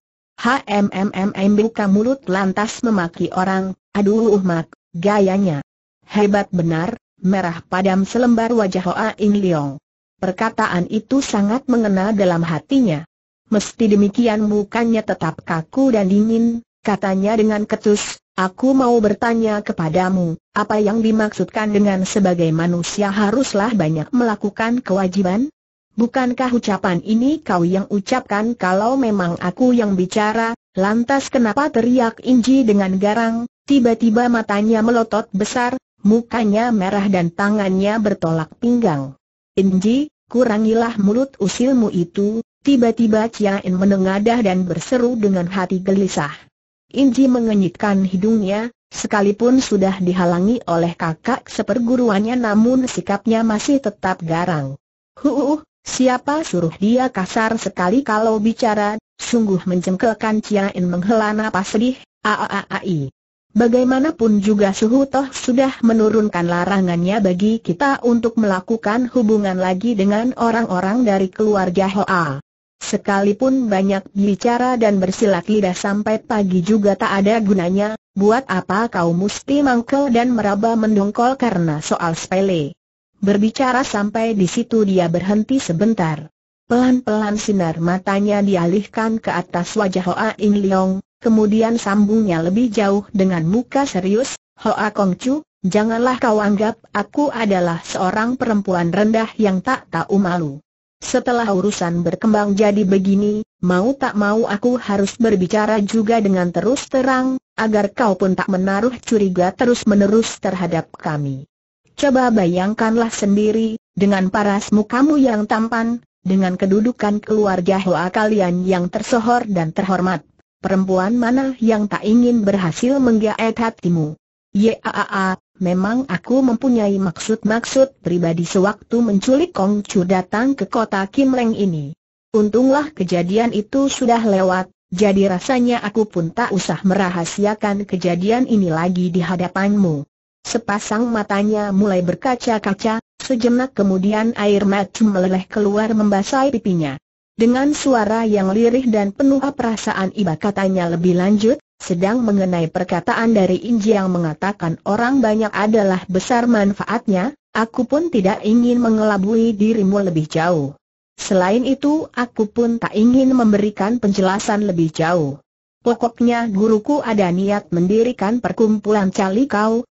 buka mulut lantas memaki orang, aduh mak, gayanya. Hebat benar, merah padam selembar wajah Hoa In Leong. Perkataan itu sangat mengena dalam hatinya. Mesti demikian mukanya tetap kaku dan dingin, katanya dengan ketus, aku mau bertanya kepadamu, apa yang dimaksudkan dengan sebagai manusia haruslah banyak melakukan kewajiban? Bukankah ucapan ini kau yang ucapkan kalau memang aku yang bicara, lantas kenapa teriak Inji dengan garang, tiba-tiba matanya melotot besar, Mukanya merah dan tangannya bertolak pinggang. Inji, kurangilah mulut usilmu itu, tiba-tiba Ciain menengadah dan berseru dengan hati gelisah. Inji mengenyitkan hidungnya, sekalipun sudah dihalangi oleh kakak seperguruannya namun sikapnya masih tetap garang. Huuuh, siapa suruh dia kasar sekali kalau bicara, sungguh menjengkelkan Chia Ciain menghela napas sedih, aaai. Bagaimanapun juga Suhu Toh sudah menurunkan larangannya bagi kita untuk melakukan hubungan lagi dengan orang-orang dari keluarga Hoa. Sekalipun banyak bicara dan bersilat lidah sampai pagi juga tak ada gunanya, buat apa kau mesti mangkel dan meraba mendongkol karena soal sepele. Berbicara sampai di situ dia berhenti sebentar. Pelan-pelan sinar matanya dialihkan ke atas wajah Hoa In Leong, kemudian sambungnya lebih jauh dengan muka serius, Hoa Kong Chu, janganlah kau anggap aku adalah seorang perempuan rendah yang tak tahu malu. Setelah urusan berkembang jadi begini, mau tak mau aku harus berbicara juga dengan terus terang, agar kau pun tak menaruh curiga terus-menerus terhadap kami. Coba bayangkanlah sendiri, dengan parasmu kamu yang tampan, dengan kedudukan keluarga Hoa kalian yang tersohor dan terhormat. Perempuan mana yang tak ingin berhasil menggaet hatimu? Yaaa, memang aku mempunyai maksud-maksud pribadi sewaktu menculik Kong Chu datang ke kota Kim Leng ini. Untunglah kejadian itu sudah lewat, jadi rasanya aku pun tak usah merahasiakan kejadian ini lagi di hadapanmu. Sepasang matanya mulai berkaca-kaca, Sejenak kemudian air mata meleleh keluar membasahi pipinya. Dengan suara yang lirih dan penuh perasaan iba katanya lebih lanjut, sedang mengenai perkataan dari Inji yang mengatakan orang banyak adalah besar manfaatnya, aku pun tidak ingin mengelabui dirimu lebih jauh. Selain itu, aku pun tak ingin memberikan penjelasan lebih jauh. Pokoknya guruku ada niat mendirikan perkumpulan cali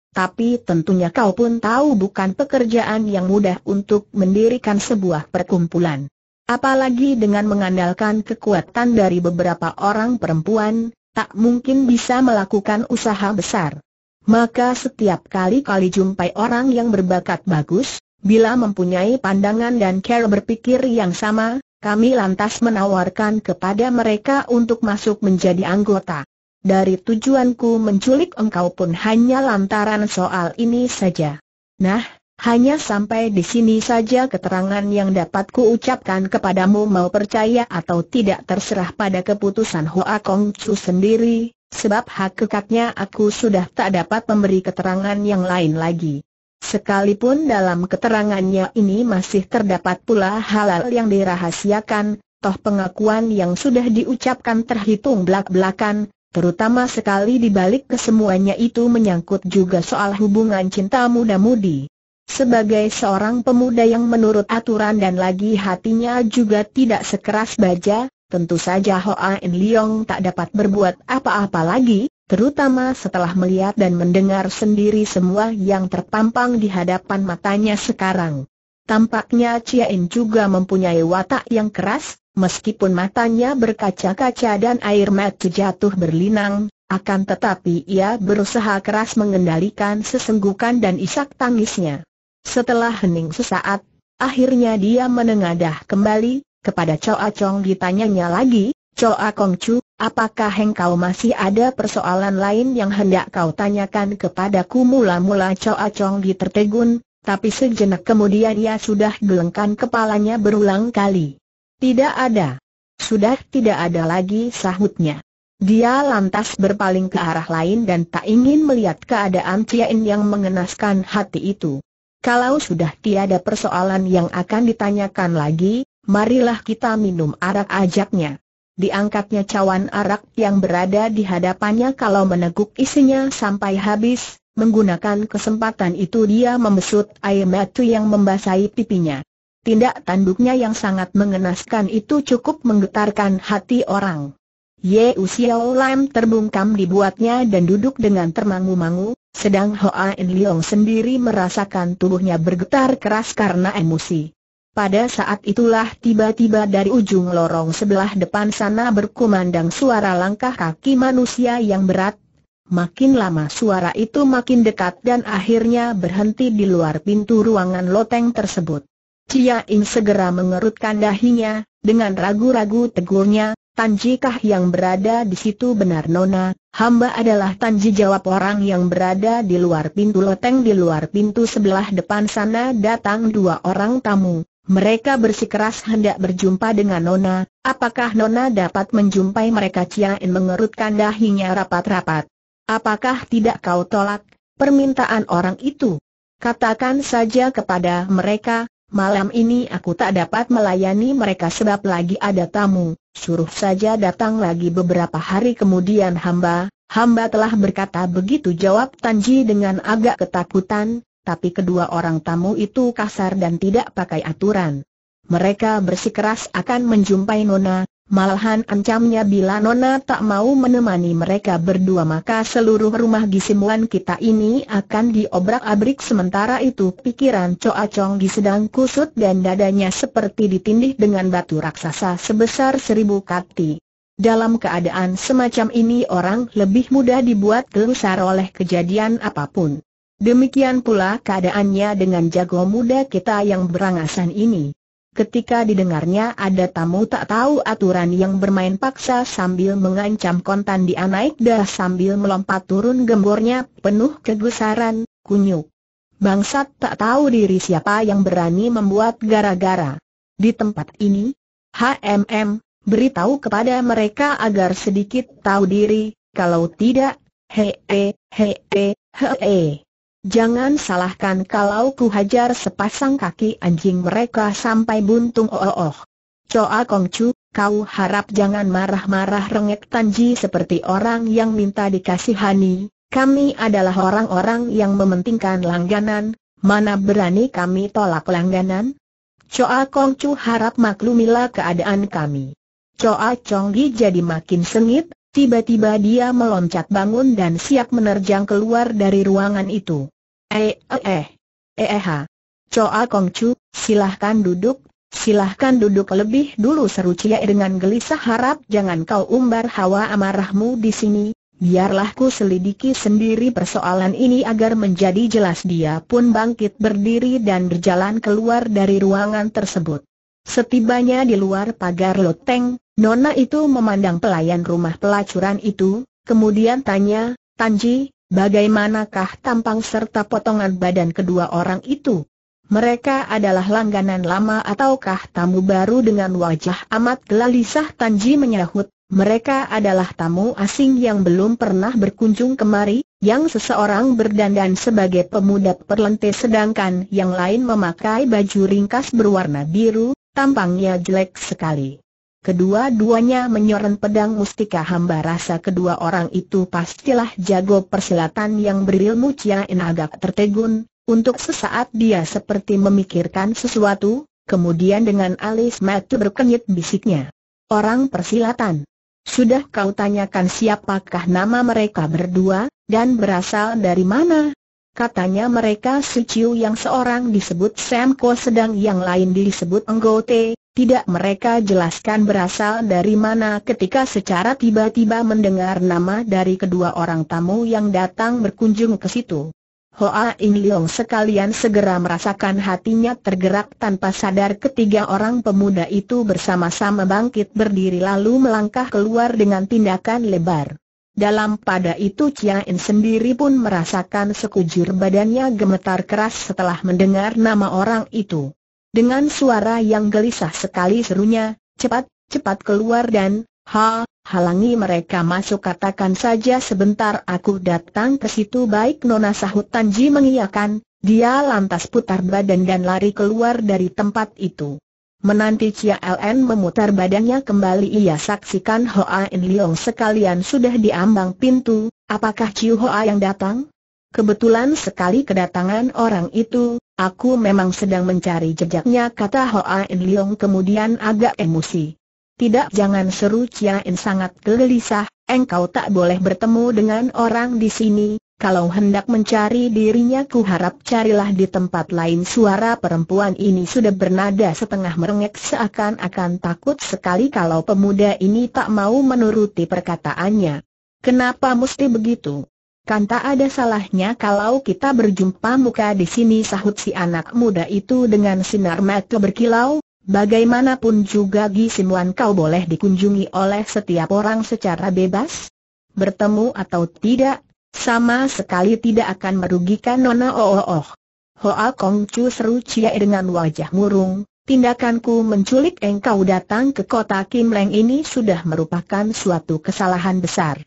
tapi tentunya kau pun tahu bukan pekerjaan yang mudah untuk mendirikan sebuah perkumpulan. Apalagi dengan mengandalkan kekuatan dari beberapa orang perempuan, tak mungkin bisa melakukan usaha besar. Maka setiap kali-kali jumpai orang yang berbakat bagus, bila mempunyai pandangan dan cara berpikir yang sama, kami lantas menawarkan kepada mereka untuk masuk menjadi anggota. Dari tujuanku menculik engkau pun hanya lantaran soal ini saja. Nah, hanya sampai di sini saja keterangan yang dapat kuucapkan kepadamu mau percaya atau tidak terserah pada keputusan Hoa Kong Chu sendiri, sebab hak kekatnya aku sudah tak dapat memberi keterangan yang lain lagi. Sekalipun dalam keterangannya ini masih terdapat pula halal yang dirahasiakan, toh pengakuan yang sudah diucapkan terhitung belak-belakan, terutama sekali di balik kesemuanya itu menyangkut juga soal hubungan cinta muda-mudi. Sebagai seorang pemuda yang menurut aturan dan lagi hatinya juga tidak sekeras baja, tentu saja Hoa In Leong tak dapat berbuat apa-apa lagi, terutama setelah melihat dan mendengar sendiri semua yang terpampang di hadapan matanya sekarang. Tampaknya Chia In juga mempunyai watak yang keras, Meskipun matanya berkaca-kaca dan air mata jatuh berlinang, akan tetapi ia berusaha keras mengendalikan sesenggukan dan isak tangisnya. Setelah hening sesaat, akhirnya dia menengadah kembali, kepada Choa Chong ditanyanya lagi, Choa Kong Chu, apakah engkau masih ada persoalan lain yang hendak kau tanyakan kepadaku mula-mula Choa Chong ditertegun, tapi sejenak kemudian ia sudah gelengkan kepalanya berulang kali. Tidak ada. Sudah tidak ada lagi sahutnya. Dia lantas berpaling ke arah lain dan tak ingin melihat keadaan Tien yang mengenaskan hati itu. Kalau sudah tiada persoalan yang akan ditanyakan lagi, marilah kita minum arak ajaknya. Diangkatnya cawan arak yang berada di hadapannya kalau meneguk isinya sampai habis, menggunakan kesempatan itu dia membesut air matu yang membasahi pipinya. Tindak tanduknya yang sangat mengenaskan itu cukup menggetarkan hati orang. Ye Usiao Lam terbungkam dibuatnya dan duduk dengan termangu-mangu, sedang Hoa In Leong sendiri merasakan tubuhnya bergetar keras karena emosi. Pada saat itulah tiba-tiba dari ujung lorong sebelah depan sana berkumandang suara langkah kaki manusia yang berat. Makin lama suara itu makin dekat dan akhirnya berhenti di luar pintu ruangan loteng tersebut. Cia In segera mengerutkan dahinya, dengan ragu-ragu tegurnya, Tanjikah yang berada di situ benar Nona? Hamba adalah Tanji jawab orang yang berada di luar pintu loteng di luar pintu sebelah depan sana datang dua orang tamu. Mereka bersikeras hendak berjumpa dengan Nona, apakah Nona dapat menjumpai mereka Cia Ciain mengerutkan dahinya rapat-rapat. Apakah tidak kau tolak permintaan orang itu? Katakan saja kepada mereka, Malam ini aku tak dapat melayani mereka sebab lagi ada tamu, suruh saja datang lagi beberapa hari kemudian hamba, hamba telah berkata begitu jawab Tanji dengan agak ketakutan, tapi kedua orang tamu itu kasar dan tidak pakai aturan. Mereka bersikeras akan menjumpai Nona, Malahan ancamnya bila Nona tak mau menemani mereka berdua maka seluruh rumah gisimuan kita ini akan diobrak-abrik Sementara itu pikiran Coa Chong sedang kusut dan dadanya seperti ditindih dengan batu raksasa sebesar seribu kati Dalam keadaan semacam ini orang lebih mudah dibuat gelusar oleh kejadian apapun Demikian pula keadaannya dengan jago muda kita yang berangasan ini Ketika didengarnya ada tamu tak tahu aturan yang bermain paksa sambil mengancam kontan di anak dah sambil melompat turun gembornya penuh kegusaran, kunyuk. Bangsat tak tahu diri siapa yang berani membuat gara-gara. Di tempat ini, HMM, beritahu kepada mereka agar sedikit tahu diri, kalau tidak, hee, hee, hee. Jangan salahkan kalau ku hajar sepasang kaki anjing mereka sampai buntung oh oh oh. Choa Kong Chu, kau harap jangan marah-marah rengek Tanji seperti orang yang minta dikasihani. Kami adalah orang-orang yang mementingkan langganan, mana berani kami tolak langganan? Choa Kong Chu harap maklumilah keadaan kami. Choa Chong Gi jadi makin sengit, Tiba-tiba dia meloncat bangun dan siap menerjang keluar dari ruangan itu. Eh, eh, eh. Eh, eh, Choa Kong Chu, silahkan duduk, silahkan duduk lebih dulu seru Cia dengan gelisah harap jangan kau umbar hawa amarahmu di sini, biarlah ku selidiki sendiri persoalan ini agar menjadi jelas dia pun bangkit berdiri dan berjalan keluar dari ruangan tersebut. Setibanya di luar pagar loteng, Nona itu memandang pelayan rumah pelacuran itu, kemudian tanya, Tanji, bagaimanakah tampang serta potongan badan kedua orang itu? Mereka adalah langganan lama ataukah tamu baru dengan wajah amat gelisah Tanji menyahut, mereka adalah tamu asing yang belum pernah berkunjung kemari, yang seseorang berdandan sebagai pemuda perlente sedangkan yang lain memakai baju ringkas berwarna biru, Tampangnya jelek sekali. Kedua-duanya menyorot pedang mustika hamba rasa kedua orang itu pastilah jago persilatan yang berilmu Ciain agak tertegun, untuk sesaat dia seperti memikirkan sesuatu, kemudian dengan alis mata berkenyit bisiknya. Orang persilatan. Sudah kau tanyakan siapakah nama mereka berdua, dan berasal dari mana? Katanya mereka suciu yang seorang disebut Sam Ko sedang yang lain disebut Enggote, tidak mereka jelaskan berasal dari mana ketika secara tiba-tiba mendengar nama dari kedua orang tamu yang datang berkunjung ke situ. Hoa In Leong sekalian segera merasakan hatinya tergerak tanpa sadar ketiga orang pemuda itu bersama-sama bangkit berdiri lalu melangkah keluar dengan tindakan lebar. Dalam pada itu In sendiri pun merasakan sekujur badannya gemetar keras setelah mendengar nama orang itu. Dengan suara yang gelisah sekali serunya, cepat, cepat keluar dan, ha, halangi mereka masuk katakan saja sebentar aku datang ke situ baik Nona sahut Tanji mengiyakan, dia lantas putar badan dan lari keluar dari tempat itu. Menanti Chia LN memutar badannya kembali ia saksikan Hoa In Leong sekalian sudah diambang pintu, apakah Chiu Hoa yang datang? Kebetulan sekali kedatangan orang itu, aku memang sedang mencari jejaknya kata Hoa In Leong kemudian agak emosi. Tidak jangan seru Chia In sangat gelisah, engkau tak boleh bertemu dengan orang di sini, kalau hendak mencari dirinya ku harap carilah di tempat lain Suara perempuan ini sudah bernada setengah merengek seakan-akan takut sekali kalau pemuda ini tak mau menuruti perkataannya Kenapa mesti begitu? Kan tak ada salahnya kalau kita berjumpa muka di sini sahut si anak muda itu dengan sinar mata berkilau Bagaimanapun juga gisimuan kau boleh dikunjungi oleh setiap orang secara bebas Bertemu atau tidak sama sekali tidak akan merugikan Nona Oh Oh Oh. Hoa Kong Chu seru Cia dengan wajah murung, tindakanku menculik engkau datang ke kota Kim Leng ini sudah merupakan suatu kesalahan besar.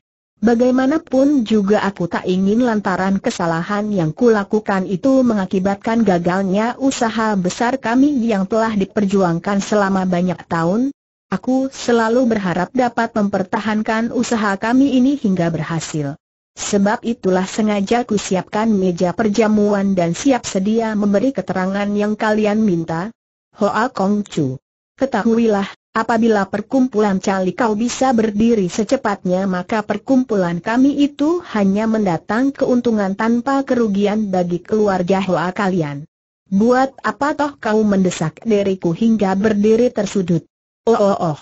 Bagaimanapun juga aku tak ingin lantaran kesalahan yang kulakukan itu mengakibatkan gagalnya usaha besar kami yang telah diperjuangkan selama banyak tahun. Aku selalu berharap dapat mempertahankan usaha kami ini hingga berhasil. Sebab itulah sengaja siapkan meja perjamuan dan siap sedia memberi keterangan yang kalian minta. Hoa Kong Chu. Ketahuilah, apabila perkumpulan cali kau bisa berdiri secepatnya maka perkumpulan kami itu hanya mendatang keuntungan tanpa kerugian bagi keluarga Hoa kalian. Buat apa toh kau mendesak diriku hingga berdiri tersudut? Oh oh oh.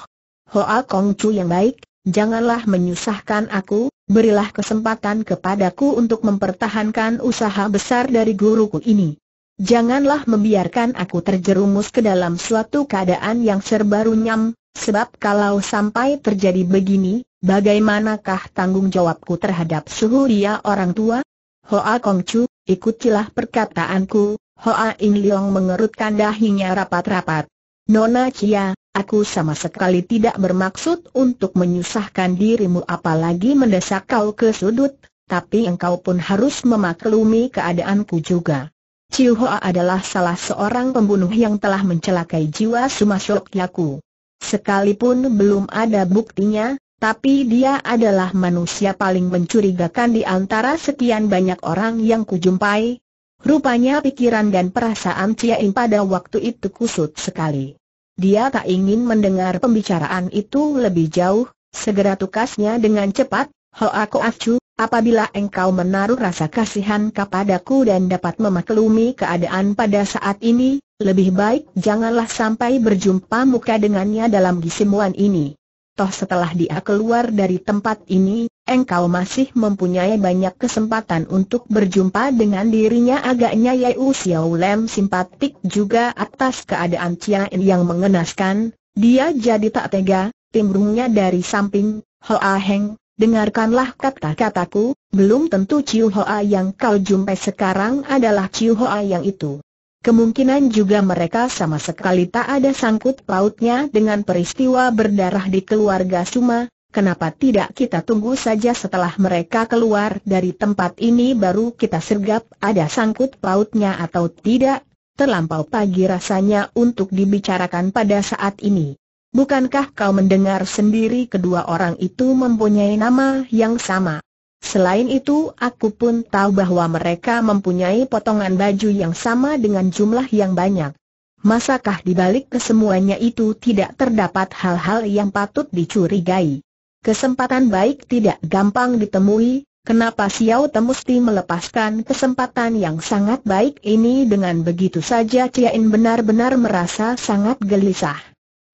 Hoa Kong Chu yang baik, janganlah menyusahkan aku, berilah kesempatan kepadaku untuk mempertahankan usaha besar dari guruku ini. Janganlah membiarkan aku terjerumus ke dalam suatu keadaan yang serba runyam, sebab kalau sampai terjadi begini, bagaimanakah tanggung jawabku terhadap suhu dia orang tua? Hoa Kong Chu, ikutilah perkataanku, Hoa In Leong mengerutkan dahinya rapat-rapat. Nona Chia, Aku sama sekali tidak bermaksud untuk menyusahkan dirimu apalagi mendesak kau ke sudut, tapi engkau pun harus memaklumi keadaanku juga. Chiu Hoa adalah salah seorang pembunuh yang telah mencelakai jiwa Shok Yaku. Sekalipun belum ada buktinya, tapi dia adalah manusia paling mencurigakan di antara sekian banyak orang yang kujumpai. Rupanya pikiran dan perasaan Cia In pada waktu itu kusut sekali. Dia tak ingin mendengar pembicaraan itu lebih jauh, segera tukasnya dengan cepat, aku acu, apabila engkau menaruh rasa kasihan kepadaku dan dapat memaklumi keadaan pada saat ini, lebih baik janganlah sampai berjumpa muka dengannya dalam gisimuan ini. Toh setelah dia keluar dari tempat ini, engkau masih mempunyai banyak kesempatan untuk berjumpa dengan dirinya agaknya U Xiao Lem simpatik juga atas keadaan Chia In yang mengenaskan, dia jadi tak tega, timbrungnya dari samping, Hoa Heng, dengarkanlah kata-kataku, belum tentu Ciu Hoa yang kau jumpai sekarang adalah Ciu Hoa yang itu. Kemungkinan juga mereka sama sekali tak ada sangkut pautnya dengan peristiwa berdarah di keluarga Suma, kenapa tidak kita tunggu saja setelah mereka keluar dari tempat ini baru kita sergap ada sangkut pautnya atau tidak, terlampau pagi rasanya untuk dibicarakan pada saat ini. Bukankah kau mendengar sendiri kedua orang itu mempunyai nama yang sama? Selain itu aku pun tahu bahwa mereka mempunyai potongan baju yang sama dengan jumlah yang banyak. Masakah di balik kesemuanya itu tidak terdapat hal-hal yang patut dicurigai? Kesempatan baik tidak gampang ditemui, Kenapa Xiao Te mesti melepaskan kesempatan yang sangat baik ini dengan begitu saja Ciain benar-benar merasa sangat gelisah.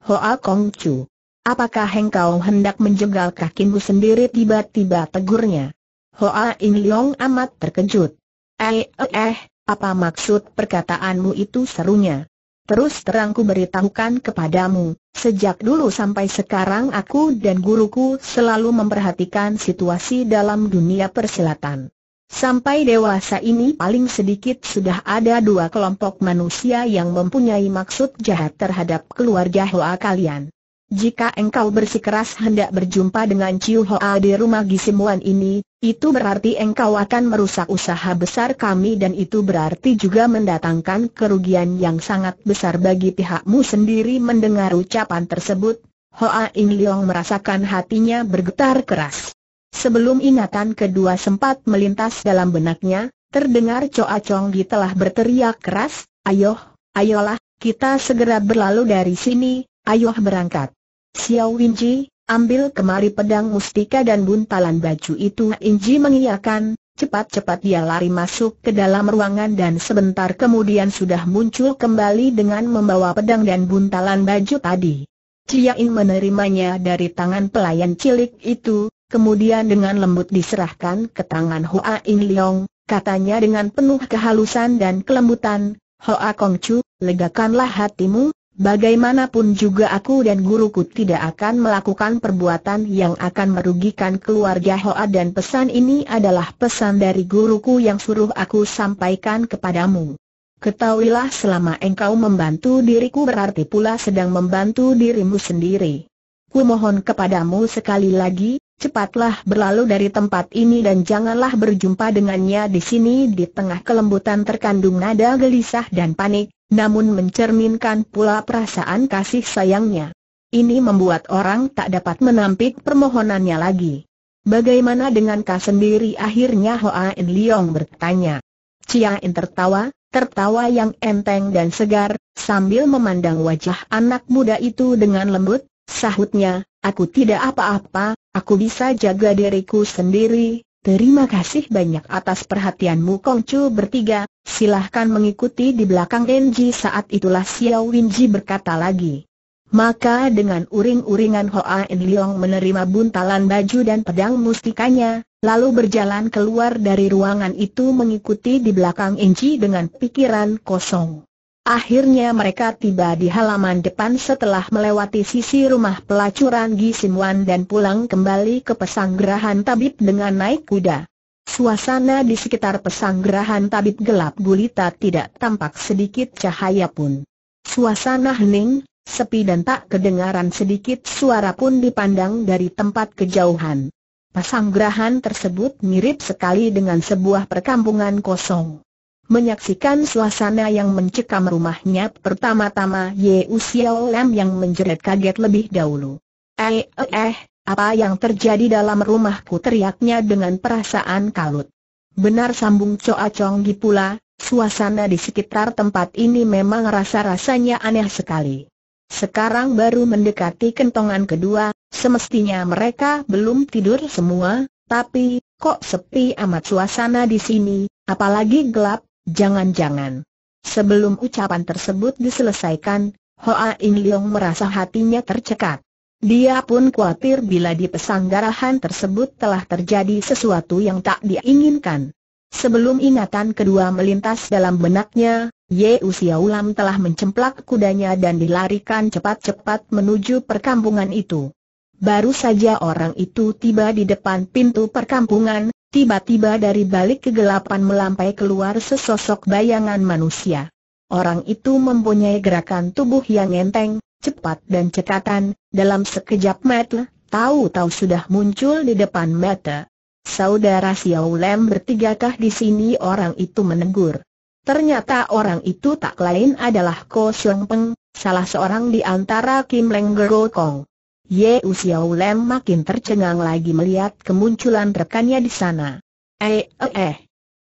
Hoa Kong Chu, apakah engkau hendak menjegal kakimu sendiri tiba-tiba tegurnya? Hoa In Leong amat terkejut. Eh, eh, eh, apa maksud perkataanmu itu serunya? Terus terangku beritahukan kepadamu, sejak dulu sampai sekarang aku dan guruku selalu memperhatikan situasi dalam dunia persilatan. Sampai dewasa ini paling sedikit sudah ada dua kelompok manusia yang mempunyai maksud jahat terhadap keluarga Hoa kalian. Jika engkau bersikeras hendak berjumpa dengan Ciu Hoa di rumah Gisimuan ini, itu berarti engkau akan merusak usaha besar kami dan itu berarti juga mendatangkan kerugian yang sangat besar bagi pihakmu sendiri mendengar ucapan tersebut. Hoa In Leong merasakan hatinya bergetar keras. Sebelum ingatan kedua sempat melintas dalam benaknya, terdengar Choa Chong Gi telah berteriak keras, Ayoh, ayolah, kita segera berlalu dari sini, ayoh berangkat. Xiao Winji, Ambil kemari pedang mustika dan buntalan baju itu Inji mengiyakan, cepat-cepat dia lari masuk ke dalam ruangan dan sebentar kemudian sudah muncul kembali dengan membawa pedang dan buntalan baju tadi. Cia In menerimanya dari tangan pelayan cilik itu, kemudian dengan lembut diserahkan ke tangan Hoa In Leong, katanya dengan penuh kehalusan dan kelembutan, Hoa Kong Chu, legakanlah hatimu, Bagaimanapun juga aku dan guruku tidak akan melakukan perbuatan yang akan merugikan keluarga Hoa dan pesan ini adalah pesan dari guruku yang suruh aku sampaikan kepadamu. Ketahuilah selama engkau membantu diriku berarti pula sedang membantu dirimu sendiri. Ku mohon kepadamu sekali lagi, cepatlah berlalu dari tempat ini dan janganlah berjumpa dengannya di sini di tengah kelembutan terkandung nada gelisah dan panik namun mencerminkan pula perasaan kasih sayangnya. Ini membuat orang tak dapat menampik permohonannya lagi. Bagaimana dengan kau sendiri akhirnya Hoa In Leong bertanya. Chia In tertawa, tertawa yang enteng dan segar, sambil memandang wajah anak muda itu dengan lembut, sahutnya, aku tidak apa-apa, aku bisa jaga diriku sendiri, Terima kasih banyak atas perhatianmu Kongcu bertiga, silahkan mengikuti di belakang Enji saat itulah Xiao Winji berkata lagi. Maka dengan uring-uringan Hoa En Leong menerima buntalan baju dan pedang mustikanya, lalu berjalan keluar dari ruangan itu mengikuti di belakang Enji dengan pikiran kosong. Akhirnya mereka tiba di halaman depan setelah melewati sisi rumah pelacuran Gisimwan dan pulang kembali ke pesanggerahan tabib dengan naik kuda. Suasana di sekitar pesanggerahan tabib gelap gulita tidak tampak sedikit cahaya pun. Suasana hening, sepi dan tak kedengaran sedikit suara pun dipandang dari tempat kejauhan. Pesanggerahan tersebut mirip sekali dengan sebuah perkampungan kosong. Menyaksikan suasana yang mencekam rumahnya pertama-tama Ye Usiao Lam yang menjerit kaget lebih dahulu. Eh, eh, eh, apa yang terjadi dalam rumahku teriaknya dengan perasaan kalut. Benar sambung Coa Chong Gi pula, suasana di sekitar tempat ini memang rasa-rasanya aneh sekali. Sekarang baru mendekati kentongan kedua, semestinya mereka belum tidur semua, tapi, kok sepi amat suasana di sini, apalagi gelap, Jangan-jangan. Sebelum ucapan tersebut diselesaikan, Hoa In Leong merasa hatinya tercekat. Dia pun khawatir bila di pesanggarahan tersebut telah terjadi sesuatu yang tak diinginkan. Sebelum ingatan kedua melintas dalam benaknya, Ye Usiaulam telah mencemplak kudanya dan dilarikan cepat-cepat menuju perkampungan itu. Baru saja orang itu tiba di depan pintu perkampungan, tiba-tiba dari balik kegelapan melampai keluar sesosok bayangan manusia. Orang itu mempunyai gerakan tubuh yang enteng, cepat dan cekatan, dalam sekejap mata, tahu-tahu sudah muncul di depan mata. Saudara Xiao Lem bertigakah di sini orang itu menegur. Ternyata orang itu tak lain adalah Ko Xiong Peng, salah seorang di antara Kim Leng Gero Kong. Ye Usiao Lem makin tercengang lagi melihat kemunculan rekannya di sana. Eh, eh, eh.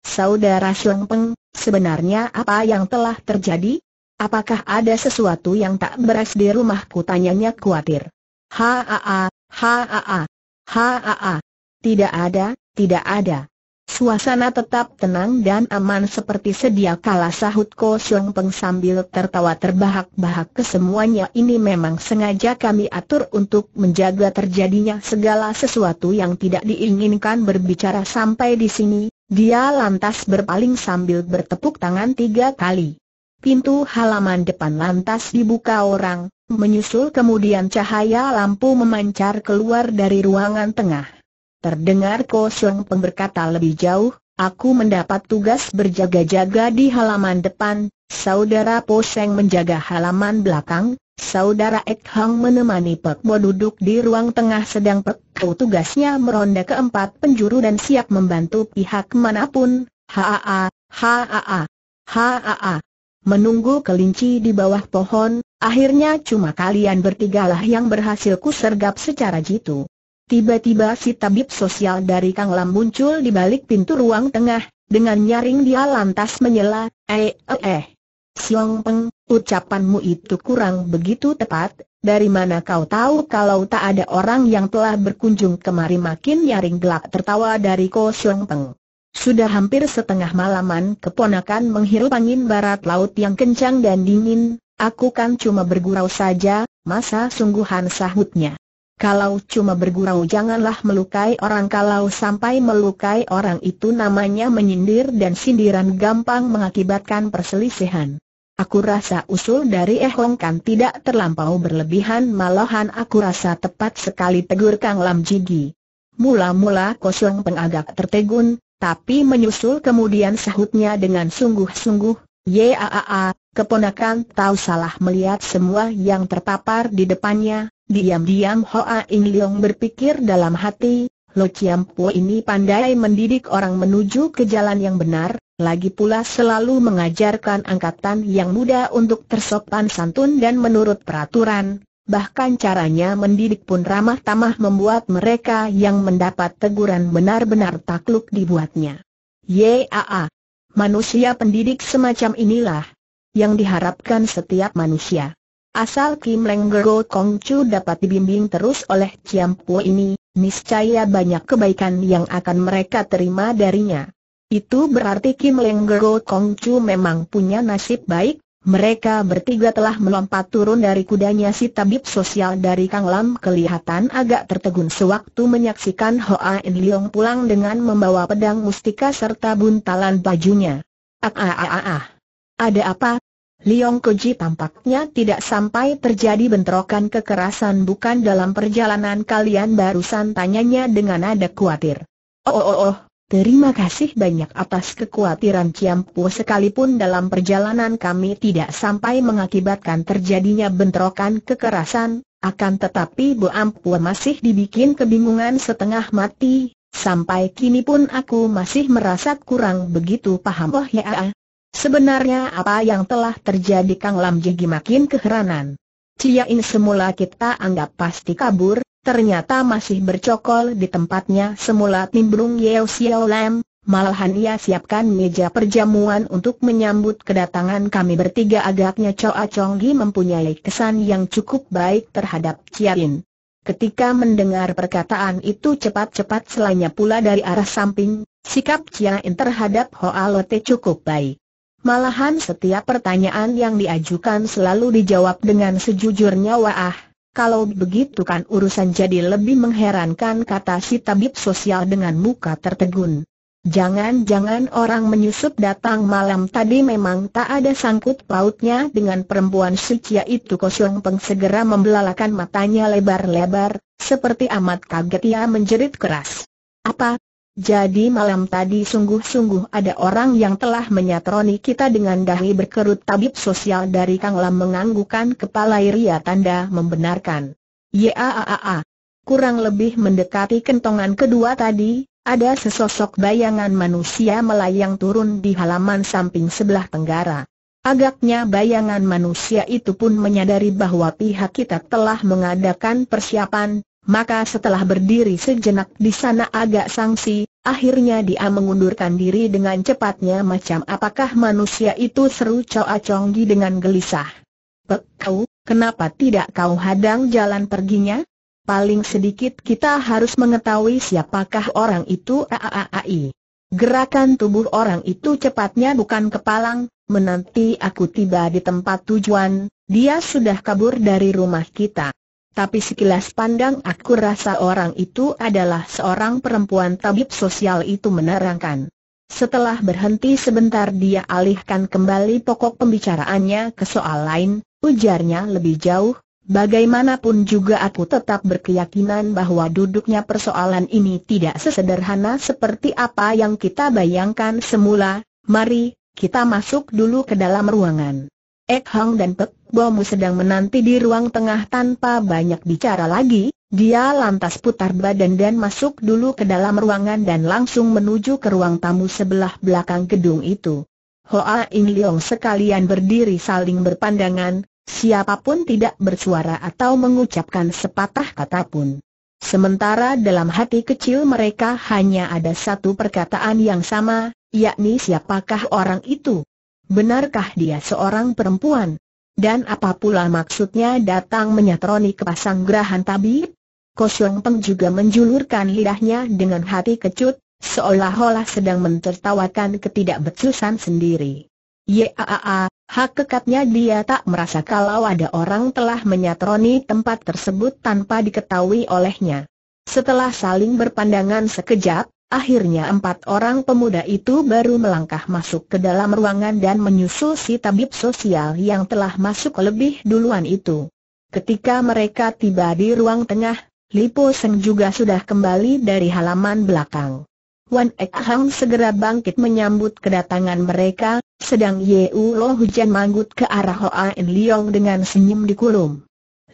Saudara Xiong Peng, sebenarnya apa yang telah terjadi? Apakah ada sesuatu yang tak beres di rumahku? Tanyanya khawatir. Ha ha ha ha ha ha ha. Tidak ada, tidak ada. Suasana tetap tenang dan aman seperti sedia kala sahut Ko Siong Peng sambil tertawa terbahak-bahak kesemuanya ini memang sengaja kami atur untuk menjaga terjadinya segala sesuatu yang tidak diinginkan berbicara sampai di sini, dia lantas berpaling sambil bertepuk tangan tiga kali. Pintu halaman depan lantas dibuka orang, menyusul kemudian cahaya lampu memancar keluar dari ruangan tengah. Terdengar Ko Siong berkata lebih jauh, aku mendapat tugas berjaga-jaga di halaman depan, saudara Po menjaga halaman belakang, saudara Ek Hang menemani Pek Bo duduk di ruang tengah sedang Pek tugasnya meronda keempat penjuru dan siap membantu pihak manapun, haa, haa, haa. Menunggu kelinci di bawah pohon, akhirnya cuma kalian bertigalah yang berhasil kusergap secara jitu. Tiba-tiba si tabib sosial dari Kang Lam muncul di balik pintu ruang tengah, dengan nyaring dia lantas menyela, eh eh eh. Siong Peng, ucapanmu itu kurang begitu tepat, dari mana kau tahu kalau tak ada orang yang telah berkunjung kemari makin nyaring gelak tertawa dari Ko Siong Peng. Sudah hampir setengah malaman keponakan menghirup angin barat laut yang kencang dan dingin, aku kan cuma bergurau saja, masa sungguhan sahutnya. Kalau cuma bergurau janganlah melukai orang Kalau sampai melukai orang itu namanya menyindir dan sindiran gampang mengakibatkan perselisihan Aku rasa usul dari Eh Hong Kan tidak terlampau berlebihan Malahan aku rasa tepat sekali tegur Kang Lam Jigi Mula-mula Kosong pengagak tertegun, tapi menyusul kemudian sahutnya dengan sungguh-sungguh yaaa keponakan tahu salah melihat semua yang terpapar di depannya, Diam-diam Hoa In Leong berpikir dalam hati, Lo Chiam Po ini pandai mendidik orang menuju ke jalan yang benar, lagi pula selalu mengajarkan angkatan yang muda untuk tersopan santun dan menurut peraturan, bahkan caranya mendidik pun ramah tamah membuat mereka yang mendapat teguran benar-benar takluk dibuatnya. Yaa, manusia pendidik semacam inilah yang diharapkan setiap manusia. Asal Kim Lenggero Kongcu dapat dibimbing terus oleh Po ini, niscaya banyak kebaikan yang akan mereka terima darinya. Itu berarti Kim Lenggero Kongcu memang punya nasib baik, mereka bertiga telah melompat turun dari kudanya si tabib sosial dari Kang Lam kelihatan agak tertegun sewaktu menyaksikan Hoa In Leong pulang dengan membawa pedang mustika serta buntalan bajunya. Ah ah ah ah. ah. Ada apa? Liong Koji tampaknya tidak sampai terjadi bentrokan kekerasan bukan dalam perjalanan kalian barusan tanyanya dengan nada khawatir. Oh oh oh, oh. terima kasih banyak atas kekhawatiran Ciampu sekalipun dalam perjalanan kami tidak sampai mengakibatkan terjadinya bentrokan kekerasan, akan tetapi Bu Ampu masih dibikin kebingungan setengah mati, sampai kini pun aku masih merasa kurang begitu paham oh ya ah, ah. Sebenarnya apa yang telah terjadi Kang Lam Jigi makin keheranan. Cia In semula kita anggap pasti kabur, ternyata masih bercokol di tempatnya semula timbrung Yeo Xiao Lam, malahan ia siapkan meja perjamuan untuk menyambut kedatangan kami bertiga agaknya Choa Chong Gi mempunyai kesan yang cukup baik terhadap Cia In. Ketika mendengar perkataan itu cepat-cepat selanya pula dari arah samping, sikap Ciain In terhadap Hoa Lote cukup baik. Malahan setiap pertanyaan yang diajukan selalu dijawab dengan sejujurnya wah, kalau begitu kan urusan jadi lebih mengherankan kata si tabib sosial dengan muka tertegun. Jangan-jangan orang menyusup datang malam tadi memang tak ada sangkut pautnya dengan perempuan suci itu kosong peng segera membelalakan matanya lebar-lebar, seperti amat kaget ia menjerit keras. Apa, jadi malam tadi sungguh-sungguh ada orang yang telah menyatroni kita dengan dahi berkerut tabib sosial dari Kang Lam menganggukan kepala Iria tanda membenarkan. Yaaaa. kurang lebih mendekati kentongan kedua tadi, ada sesosok bayangan manusia melayang turun di halaman samping sebelah tenggara. Agaknya bayangan manusia itu pun menyadari bahwa pihak kita telah mengadakan persiapan, maka setelah berdiri sejenak di sana agak sangsi, akhirnya dia mengundurkan diri dengan cepatnya macam apakah manusia itu seru Choa Chonggi dengan gelisah. Pek kau, kenapa tidak kau hadang jalan perginya? Paling sedikit kita harus mengetahui siapakah orang itu aaai. Gerakan tubuh orang itu cepatnya bukan kepalang, menanti aku tiba di tempat tujuan, dia sudah kabur dari rumah kita tapi sekilas pandang aku rasa orang itu adalah seorang perempuan tabib sosial itu menerangkan. Setelah berhenti sebentar dia alihkan kembali pokok pembicaraannya ke soal lain, ujarnya lebih jauh, Bagaimanapun juga aku tetap berkeyakinan bahwa duduknya persoalan ini tidak sesederhana seperti apa yang kita bayangkan semula. Mari, kita masuk dulu ke dalam ruangan. Ek Hang dan Pek Bomu sedang menanti di ruang tengah tanpa banyak bicara lagi, dia lantas putar badan dan masuk dulu ke dalam ruangan dan langsung menuju ke ruang tamu sebelah belakang gedung itu. Hoa In Leong sekalian berdiri saling berpandangan, siapapun tidak bersuara atau mengucapkan sepatah kata pun. Sementara dalam hati kecil mereka hanya ada satu perkataan yang sama, yakni siapakah orang itu? Benarkah dia seorang perempuan? Dan apa pula maksudnya datang menyatroni ke pasang gerahan tabib? Kosong Peng juga menjulurkan lidahnya dengan hati kecut, seolah-olah sedang mentertawakan ketidakbecusan sendiri. Yaaa, hak kekatnya dia tak merasa kalau ada orang telah menyatroni tempat tersebut tanpa diketahui olehnya. Setelah saling berpandangan sekejap, Akhirnya empat orang pemuda itu baru melangkah masuk ke dalam ruangan dan menyusul si tabib sosial yang telah masuk lebih duluan itu. Ketika mereka tiba di ruang tengah, Lipo Seng juga sudah kembali dari halaman belakang. Wan Ek Hang segera bangkit menyambut kedatangan mereka, sedang Ye U Lo Hujan manggut ke arah Hoa In Liong dengan senyum dikulum.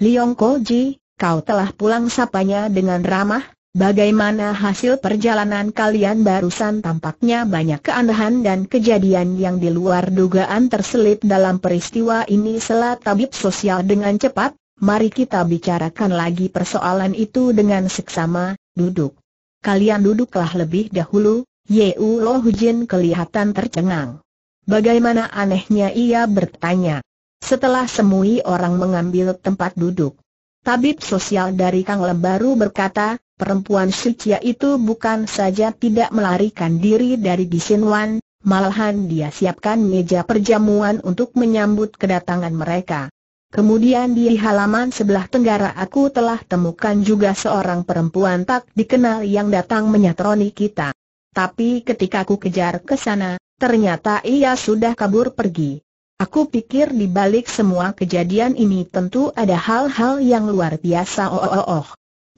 Liong Ji, kau telah pulang sapanya dengan ramah, Bagaimana hasil perjalanan kalian barusan tampaknya banyak keanehan dan kejadian yang di luar dugaan terselip dalam peristiwa ini Selat tabib sosial dengan cepat, mari kita bicarakan lagi persoalan itu dengan seksama, duduk. Kalian duduklah lebih dahulu, Yeu Lo Jin kelihatan tercengang. Bagaimana anehnya ia bertanya. Setelah semui orang mengambil tempat duduk. Tabib sosial dari Kang Lembaru berkata, perempuan suci itu bukan saja tidak melarikan diri dari Wan, malahan dia siapkan meja perjamuan untuk menyambut kedatangan mereka. Kemudian di halaman sebelah tenggara aku telah temukan juga seorang perempuan tak dikenal yang datang menyatroni kita. Tapi ketika aku kejar ke sana, ternyata ia sudah kabur pergi. Aku pikir di balik semua kejadian ini tentu ada hal-hal yang luar biasa oh oh oh. oh.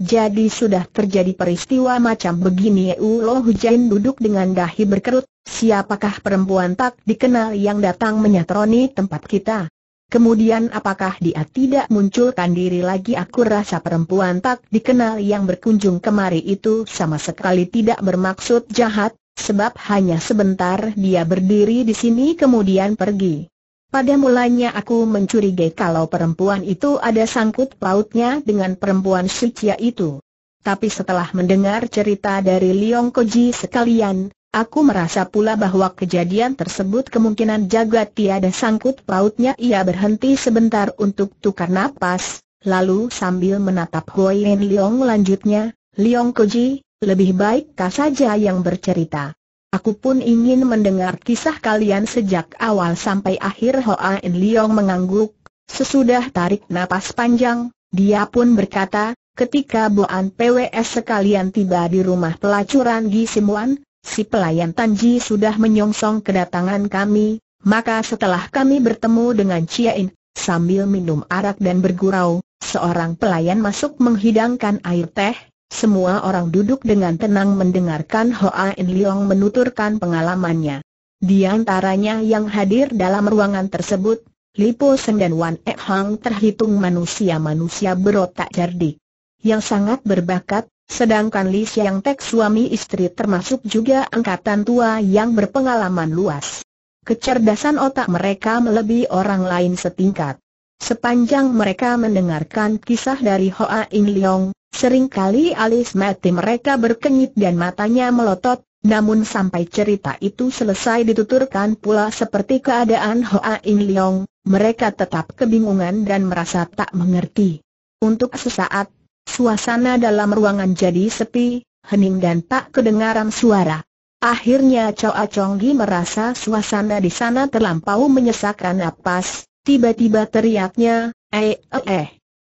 Jadi sudah terjadi peristiwa macam begini Eulo Hujain duduk dengan dahi berkerut, siapakah perempuan tak dikenal yang datang menyatroni tempat kita? Kemudian apakah dia tidak munculkan diri lagi aku rasa perempuan tak dikenal yang berkunjung kemari itu sama sekali tidak bermaksud jahat, sebab hanya sebentar dia berdiri di sini kemudian pergi. Pada mulanya aku mencurigai kalau perempuan itu ada sangkut pautnya dengan perempuan Sucia itu. Tapi setelah mendengar cerita dari Liong Koji sekalian, aku merasa pula bahwa kejadian tersebut kemungkinan jaga tiada sangkut pautnya. Ia berhenti sebentar untuk tukar napas, lalu sambil menatap Hoi Liong lanjutnya, Liong Koji, lebih baik kau saja yang bercerita. Aku pun ingin mendengar kisah kalian sejak awal sampai akhir Hoa In Leong mengangguk. Sesudah tarik napas panjang, dia pun berkata, ketika Boan PWS sekalian tiba di rumah pelacuran Gisimuan, si pelayan Tanji sudah menyongsong kedatangan kami, maka setelah kami bertemu dengan Chia In, sambil minum arak dan bergurau, seorang pelayan masuk menghidangkan air teh, semua orang duduk dengan tenang mendengarkan Hoa In Leong menuturkan pengalamannya. Di antaranya yang hadir dalam ruangan tersebut, Lipo Seng dan Wan Ek Hang terhitung manusia-manusia berotak cerdik yang sangat berbakat, sedangkan Li Xiang Tek suami istri termasuk juga angkatan tua yang berpengalaman luas. Kecerdasan otak mereka melebihi orang lain setingkat. Sepanjang mereka mendengarkan kisah dari Hoa In Leong, Seringkali alis mati mereka berkenyit dan matanya melotot, namun sampai cerita itu selesai dituturkan pula seperti keadaan Hoa In Leong, mereka tetap kebingungan dan merasa tak mengerti. Untuk sesaat, suasana dalam ruangan jadi sepi, hening dan tak kedengaran suara. Akhirnya Choa Chonggi merasa suasana di sana terlampau menyesakkan napas, tiba-tiba teriaknya, eh eh eh.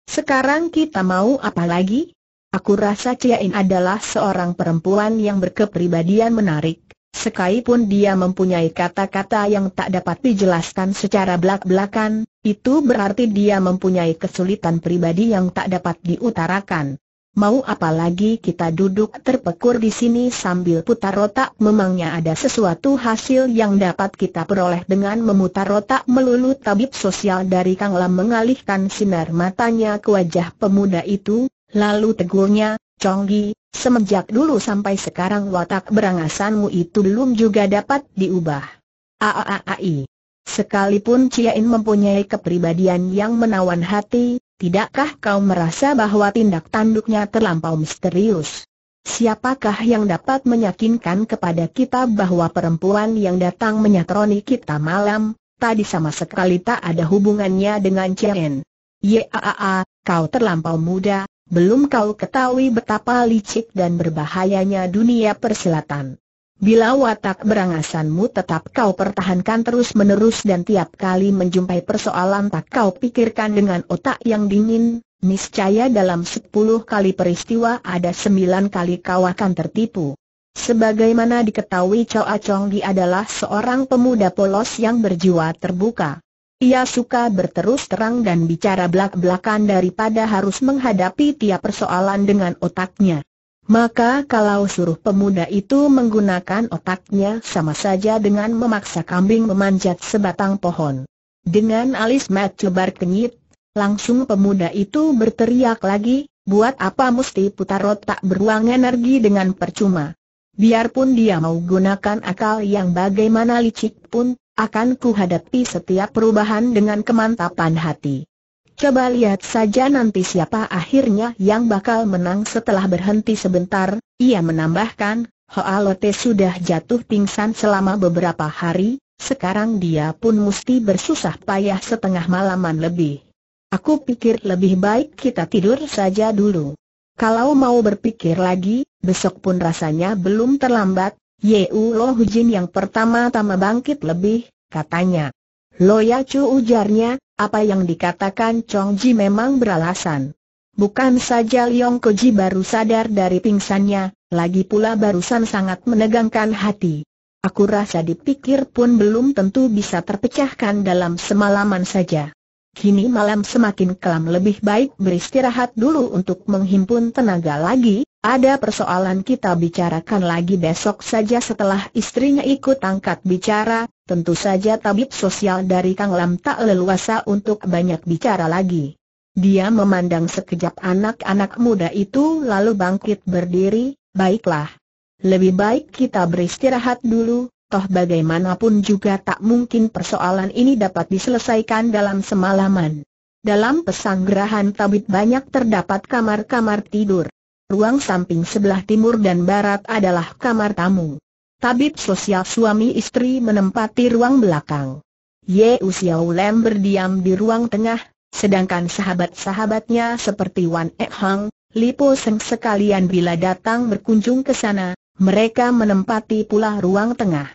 Sekarang kita mau apa lagi? Aku rasa Ciain adalah seorang perempuan yang berkepribadian menarik. Sekalipun dia mempunyai kata-kata yang tak dapat dijelaskan secara belak-belakan, itu berarti dia mempunyai kesulitan pribadi yang tak dapat diutarakan. Mau apa lagi kita duduk terpekur di sini sambil putar otak memangnya ada sesuatu hasil yang dapat kita peroleh dengan memutar otak melulu tabib sosial dari Kang Lam mengalihkan sinar matanya ke wajah pemuda itu, lalu tegurnya, Conggi, semenjak dulu sampai sekarang watak berangasanmu itu belum juga dapat diubah. Aaai. Sekalipun In mempunyai kepribadian yang menawan hati, Tidakkah kau merasa bahwa tindak tanduknya terlampau misterius? Siapakah yang dapat meyakinkan kepada kita bahwa perempuan yang datang menyatroni kita malam, tadi sama sekali tak ada hubungannya dengan Cien? Yaa, kau terlampau muda, belum kau ketahui betapa licik dan berbahayanya dunia perselatan. Bila watak berangasanmu tetap kau pertahankan terus-menerus dan tiap kali menjumpai persoalan tak kau pikirkan dengan otak yang dingin, niscaya dalam sepuluh kali peristiwa ada sembilan kali kau akan tertipu. Sebagaimana diketahui Acong Chonggi adalah seorang pemuda polos yang berjiwa terbuka. Ia suka berterus terang dan bicara belak-belakan daripada harus menghadapi tiap persoalan dengan otaknya. Maka kalau suruh pemuda itu menggunakan otaknya sama saja dengan memaksa kambing memanjat sebatang pohon. Dengan alis mat lebar kenyit, langsung pemuda itu berteriak lagi, buat apa mesti putar otak beruang energi dengan percuma. Biarpun dia mau gunakan akal yang bagaimana licik pun, akan kuhadapi setiap perubahan dengan kemantapan hati. Coba lihat saja nanti siapa akhirnya yang bakal menang setelah berhenti sebentar, ia menambahkan, Hoalote sudah jatuh pingsan selama beberapa hari, sekarang dia pun mesti bersusah payah setengah malaman lebih. Aku pikir lebih baik kita tidur saja dulu. Kalau mau berpikir lagi, besok pun rasanya belum terlambat, Yeu Lo Hujin yang pertama-tama bangkit lebih, katanya. ya cu ujarnya, apa yang dikatakan Chong Ji memang beralasan. Bukan saja Liong Koji baru sadar dari pingsannya, lagi pula barusan sangat menegangkan hati. Aku rasa dipikir pun belum tentu bisa terpecahkan dalam semalaman saja. Kini malam semakin kelam lebih baik beristirahat dulu untuk menghimpun tenaga lagi, ada persoalan kita bicarakan lagi besok saja setelah istrinya ikut angkat bicara, tentu saja tabib sosial dari Kang Lam tak leluasa untuk banyak bicara lagi. Dia memandang sekejap anak-anak muda itu lalu bangkit berdiri, baiklah. Lebih baik kita beristirahat dulu, toh bagaimanapun juga tak mungkin persoalan ini dapat diselesaikan dalam semalaman. Dalam pesanggerahan tabib banyak terdapat kamar-kamar tidur. Ruang samping sebelah timur dan barat adalah kamar tamu. Tabib sosial suami istri menempati ruang belakang. Ye Usiao Lem berdiam di ruang tengah, sedangkan sahabat-sahabatnya seperti Wan Ek Hang, Lipo Seng sekalian bila datang berkunjung ke sana, mereka menempati pula ruang tengah.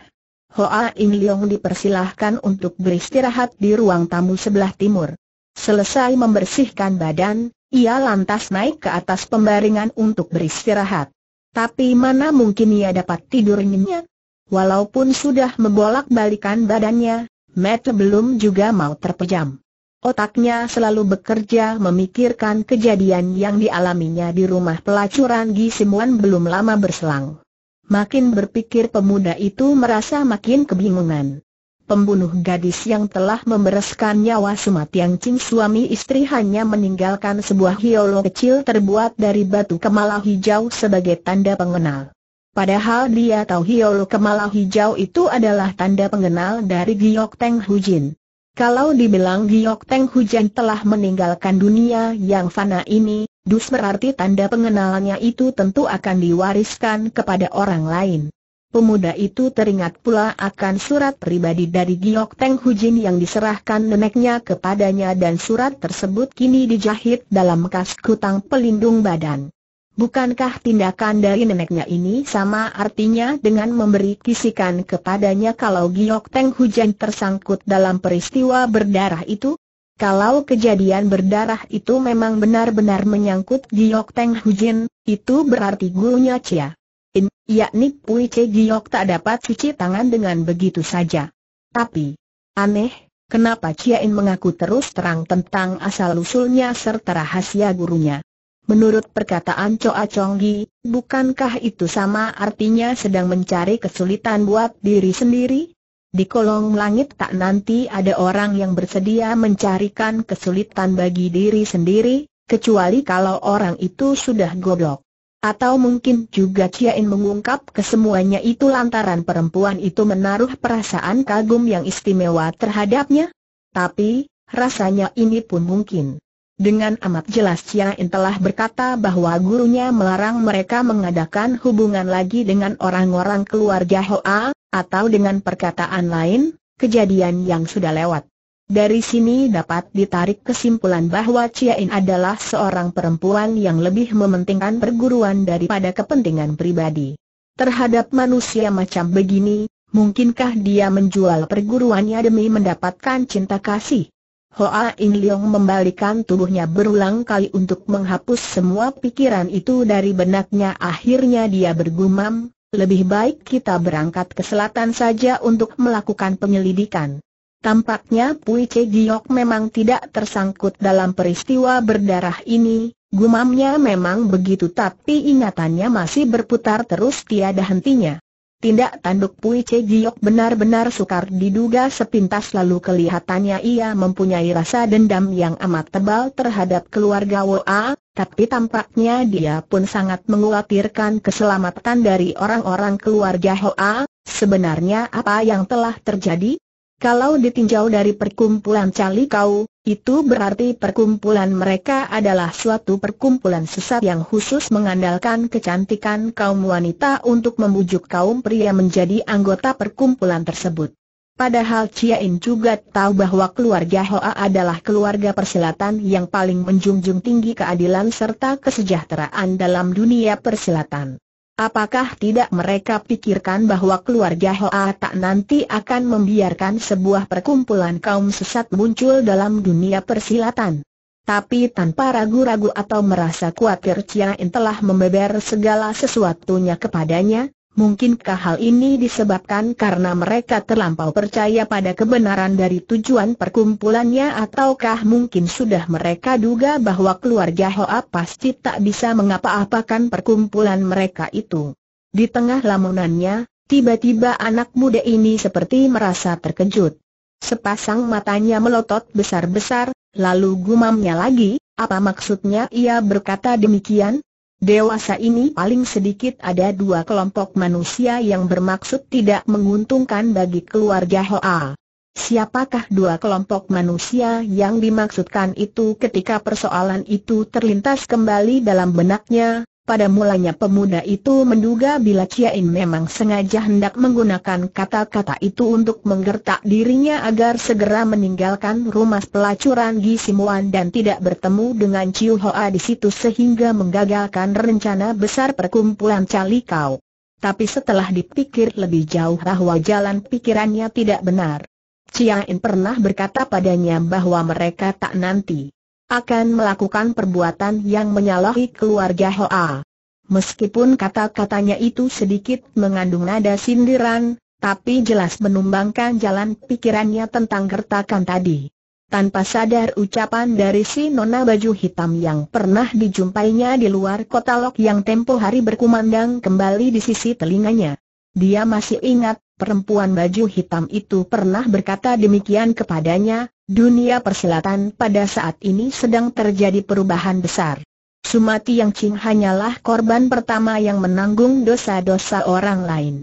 Hoa In Leong dipersilahkan untuk beristirahat di ruang tamu sebelah timur. Selesai membersihkan badan, ia lantas naik ke atas pembaringan untuk beristirahat. Tapi mana mungkin ia dapat tidur nyenyak? Walaupun sudah membolak-balikan badannya, Matt belum juga mau terpejam. Otaknya selalu bekerja memikirkan kejadian yang dialaminya di rumah pelacuran Simuan belum lama berselang. Makin berpikir pemuda itu merasa makin kebingungan pembunuh gadis yang telah membereskan nyawa sematian Cing suami istri hanya meninggalkan sebuah hiolo kecil terbuat dari batu kemala hijau sebagai tanda pengenal. Padahal dia tahu hiolo kemala hijau itu adalah tanda pengenal dari Giok Teng Hujin. Kalau dibilang Giok Teng Hujan telah meninggalkan dunia yang fana ini, dus berarti tanda pengenalnya itu tentu akan diwariskan kepada orang lain. Pemuda itu teringat pula akan surat pribadi dari Giok Teng Hujin yang diserahkan neneknya kepadanya dan surat tersebut kini dijahit dalam kas kutang pelindung badan. Bukankah tindakan dari neneknya ini sama artinya dengan memberi kisikan kepadanya kalau Giok Teng Hujin tersangkut dalam peristiwa berdarah itu? Kalau kejadian berdarah itu memang benar-benar menyangkut Giok Teng Hujin, itu berarti gurunya Cia. In, yakni Pui Che Giok tak dapat cuci tangan dengan begitu saja. Tapi, aneh, kenapa Chia In mengaku terus terang tentang asal-usulnya serta rahasia gurunya. Menurut perkataan Choa Chonggi, bukankah itu sama artinya sedang mencari kesulitan buat diri sendiri? Di kolong langit tak nanti ada orang yang bersedia mencarikan kesulitan bagi diri sendiri, kecuali kalau orang itu sudah goblok. Atau mungkin juga Ciain mengungkap kesemuanya itu lantaran perempuan itu menaruh perasaan kagum yang istimewa terhadapnya? Tapi, rasanya ini pun mungkin. Dengan amat jelas Ciain telah berkata bahwa gurunya melarang mereka mengadakan hubungan lagi dengan orang-orang keluarga Hoa, atau dengan perkataan lain, kejadian yang sudah lewat. Dari sini dapat ditarik kesimpulan bahwa Ciain adalah seorang perempuan yang lebih mementingkan perguruan daripada kepentingan pribadi. Terhadap manusia macam begini, mungkinkah dia menjual perguruannya demi mendapatkan cinta kasih? Hoa In Leong membalikan tubuhnya berulang kali untuk menghapus semua pikiran itu dari benaknya Akhirnya dia bergumam, lebih baik kita berangkat ke selatan saja untuk melakukan penyelidikan Tampaknya Pui Che Giok memang tidak tersangkut dalam peristiwa berdarah ini, gumamnya memang begitu tapi ingatannya masih berputar terus tiada hentinya. Tindak tanduk Pui Che Giok benar-benar sukar diduga sepintas lalu kelihatannya ia mempunyai rasa dendam yang amat tebal terhadap keluarga Woa, tapi tampaknya dia pun sangat mengkhawatirkan keselamatan dari orang-orang keluarga Hoa, sebenarnya apa yang telah terjadi? Kalau ditinjau dari perkumpulan cali kau, itu berarti perkumpulan mereka adalah suatu perkumpulan sesat yang khusus mengandalkan kecantikan kaum wanita untuk membujuk kaum pria menjadi anggota perkumpulan tersebut. Padahal Chia In juga tahu bahwa keluarga Hoa adalah keluarga persilatan yang paling menjunjung tinggi keadilan serta kesejahteraan dalam dunia persilatan. Apakah tidak mereka pikirkan bahwa keluarga Hoa tak nanti akan membiarkan sebuah perkumpulan kaum sesat muncul dalam dunia persilatan? Tapi tanpa ragu-ragu atau merasa khawatir Chia telah membeber segala sesuatunya kepadanya, Mungkinkah hal ini disebabkan karena mereka terlampau percaya pada kebenaran dari tujuan perkumpulannya ataukah mungkin sudah mereka duga bahwa keluarga Hoa pasti tak bisa mengapa-apakan perkumpulan mereka itu. Di tengah lamunannya, tiba-tiba anak muda ini seperti merasa terkejut. Sepasang matanya melotot besar-besar, lalu gumamnya lagi, apa maksudnya ia berkata demikian? Dewasa ini paling sedikit ada dua kelompok manusia yang bermaksud tidak menguntungkan bagi keluarga Hoa. Siapakah dua kelompok manusia yang dimaksudkan itu ketika persoalan itu terlintas kembali dalam benaknya, pada mulanya pemuda itu menduga bila Ciain memang sengaja hendak menggunakan kata-kata itu untuk menggertak dirinya agar segera meninggalkan rumah pelacuran Simuan dan tidak bertemu dengan Ciu Hoa di situ sehingga menggagalkan rencana besar perkumpulan Calikau. Tapi setelah dipikir lebih jauh bahwa jalan pikirannya tidak benar. Ciain pernah berkata padanya bahwa mereka tak nanti akan melakukan perbuatan yang menyalahi keluarga Hoa. Meskipun kata-katanya itu sedikit mengandung nada sindiran, tapi jelas menumbangkan jalan pikirannya tentang gertakan tadi. Tanpa sadar ucapan dari si nona baju hitam yang pernah dijumpainya di luar kota Lok yang tempo hari berkumandang kembali di sisi telinganya. Dia masih ingat, perempuan baju hitam itu pernah berkata demikian kepadanya, Dunia persilatan pada saat ini sedang terjadi perubahan besar. Sumati Yang Ching hanyalah korban pertama yang menanggung dosa-dosa orang lain.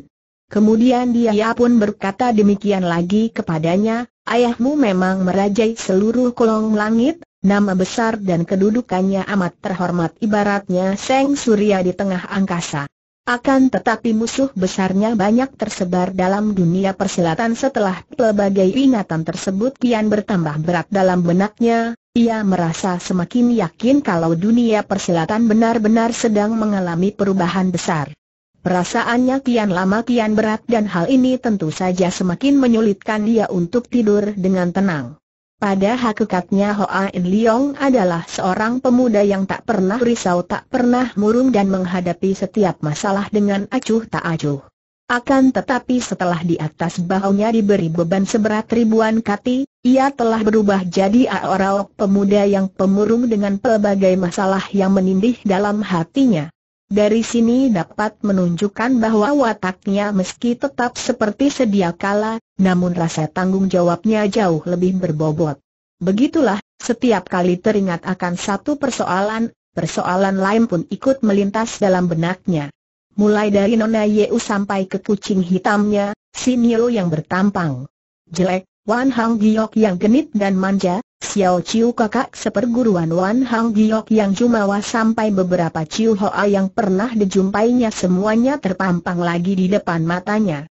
Kemudian dia pun berkata demikian lagi kepadanya, ayahmu memang merajai seluruh kolong langit, nama besar dan kedudukannya amat terhormat ibaratnya Seng Surya di tengah angkasa. Akan tetapi musuh besarnya banyak tersebar dalam dunia persilatan setelah pelbagai ingatan tersebut kian bertambah berat dalam benaknya, ia merasa semakin yakin kalau dunia persilatan benar-benar sedang mengalami perubahan besar. Perasaannya kian lama kian berat dan hal ini tentu saja semakin menyulitkan dia untuk tidur dengan tenang. Pada hakikatnya Hoa In Leong adalah seorang pemuda yang tak pernah risau tak pernah murung dan menghadapi setiap masalah dengan acuh tak acuh. Akan tetapi setelah di atas bahunya diberi beban seberat ribuan kati, ia telah berubah jadi orang pemuda yang pemurung dengan pelbagai masalah yang menindih dalam hatinya. Dari sini dapat menunjukkan bahwa wataknya meski tetap seperti sedia kala, namun rasa tanggung jawabnya jauh lebih berbobot. Begitulah, setiap kali teringat akan satu persoalan, persoalan lain pun ikut melintas dalam benaknya. Mulai dari Nona Yeu sampai ke kucing hitamnya, Nio yang bertampang jelek, Wan Hang Giok yang genit dan manja, Xiao Chiu kakak seperguruan Wan Hang Giok yang jumawa sampai beberapa Chiu Hoa yang pernah dijumpainya semuanya terpampang lagi di depan matanya.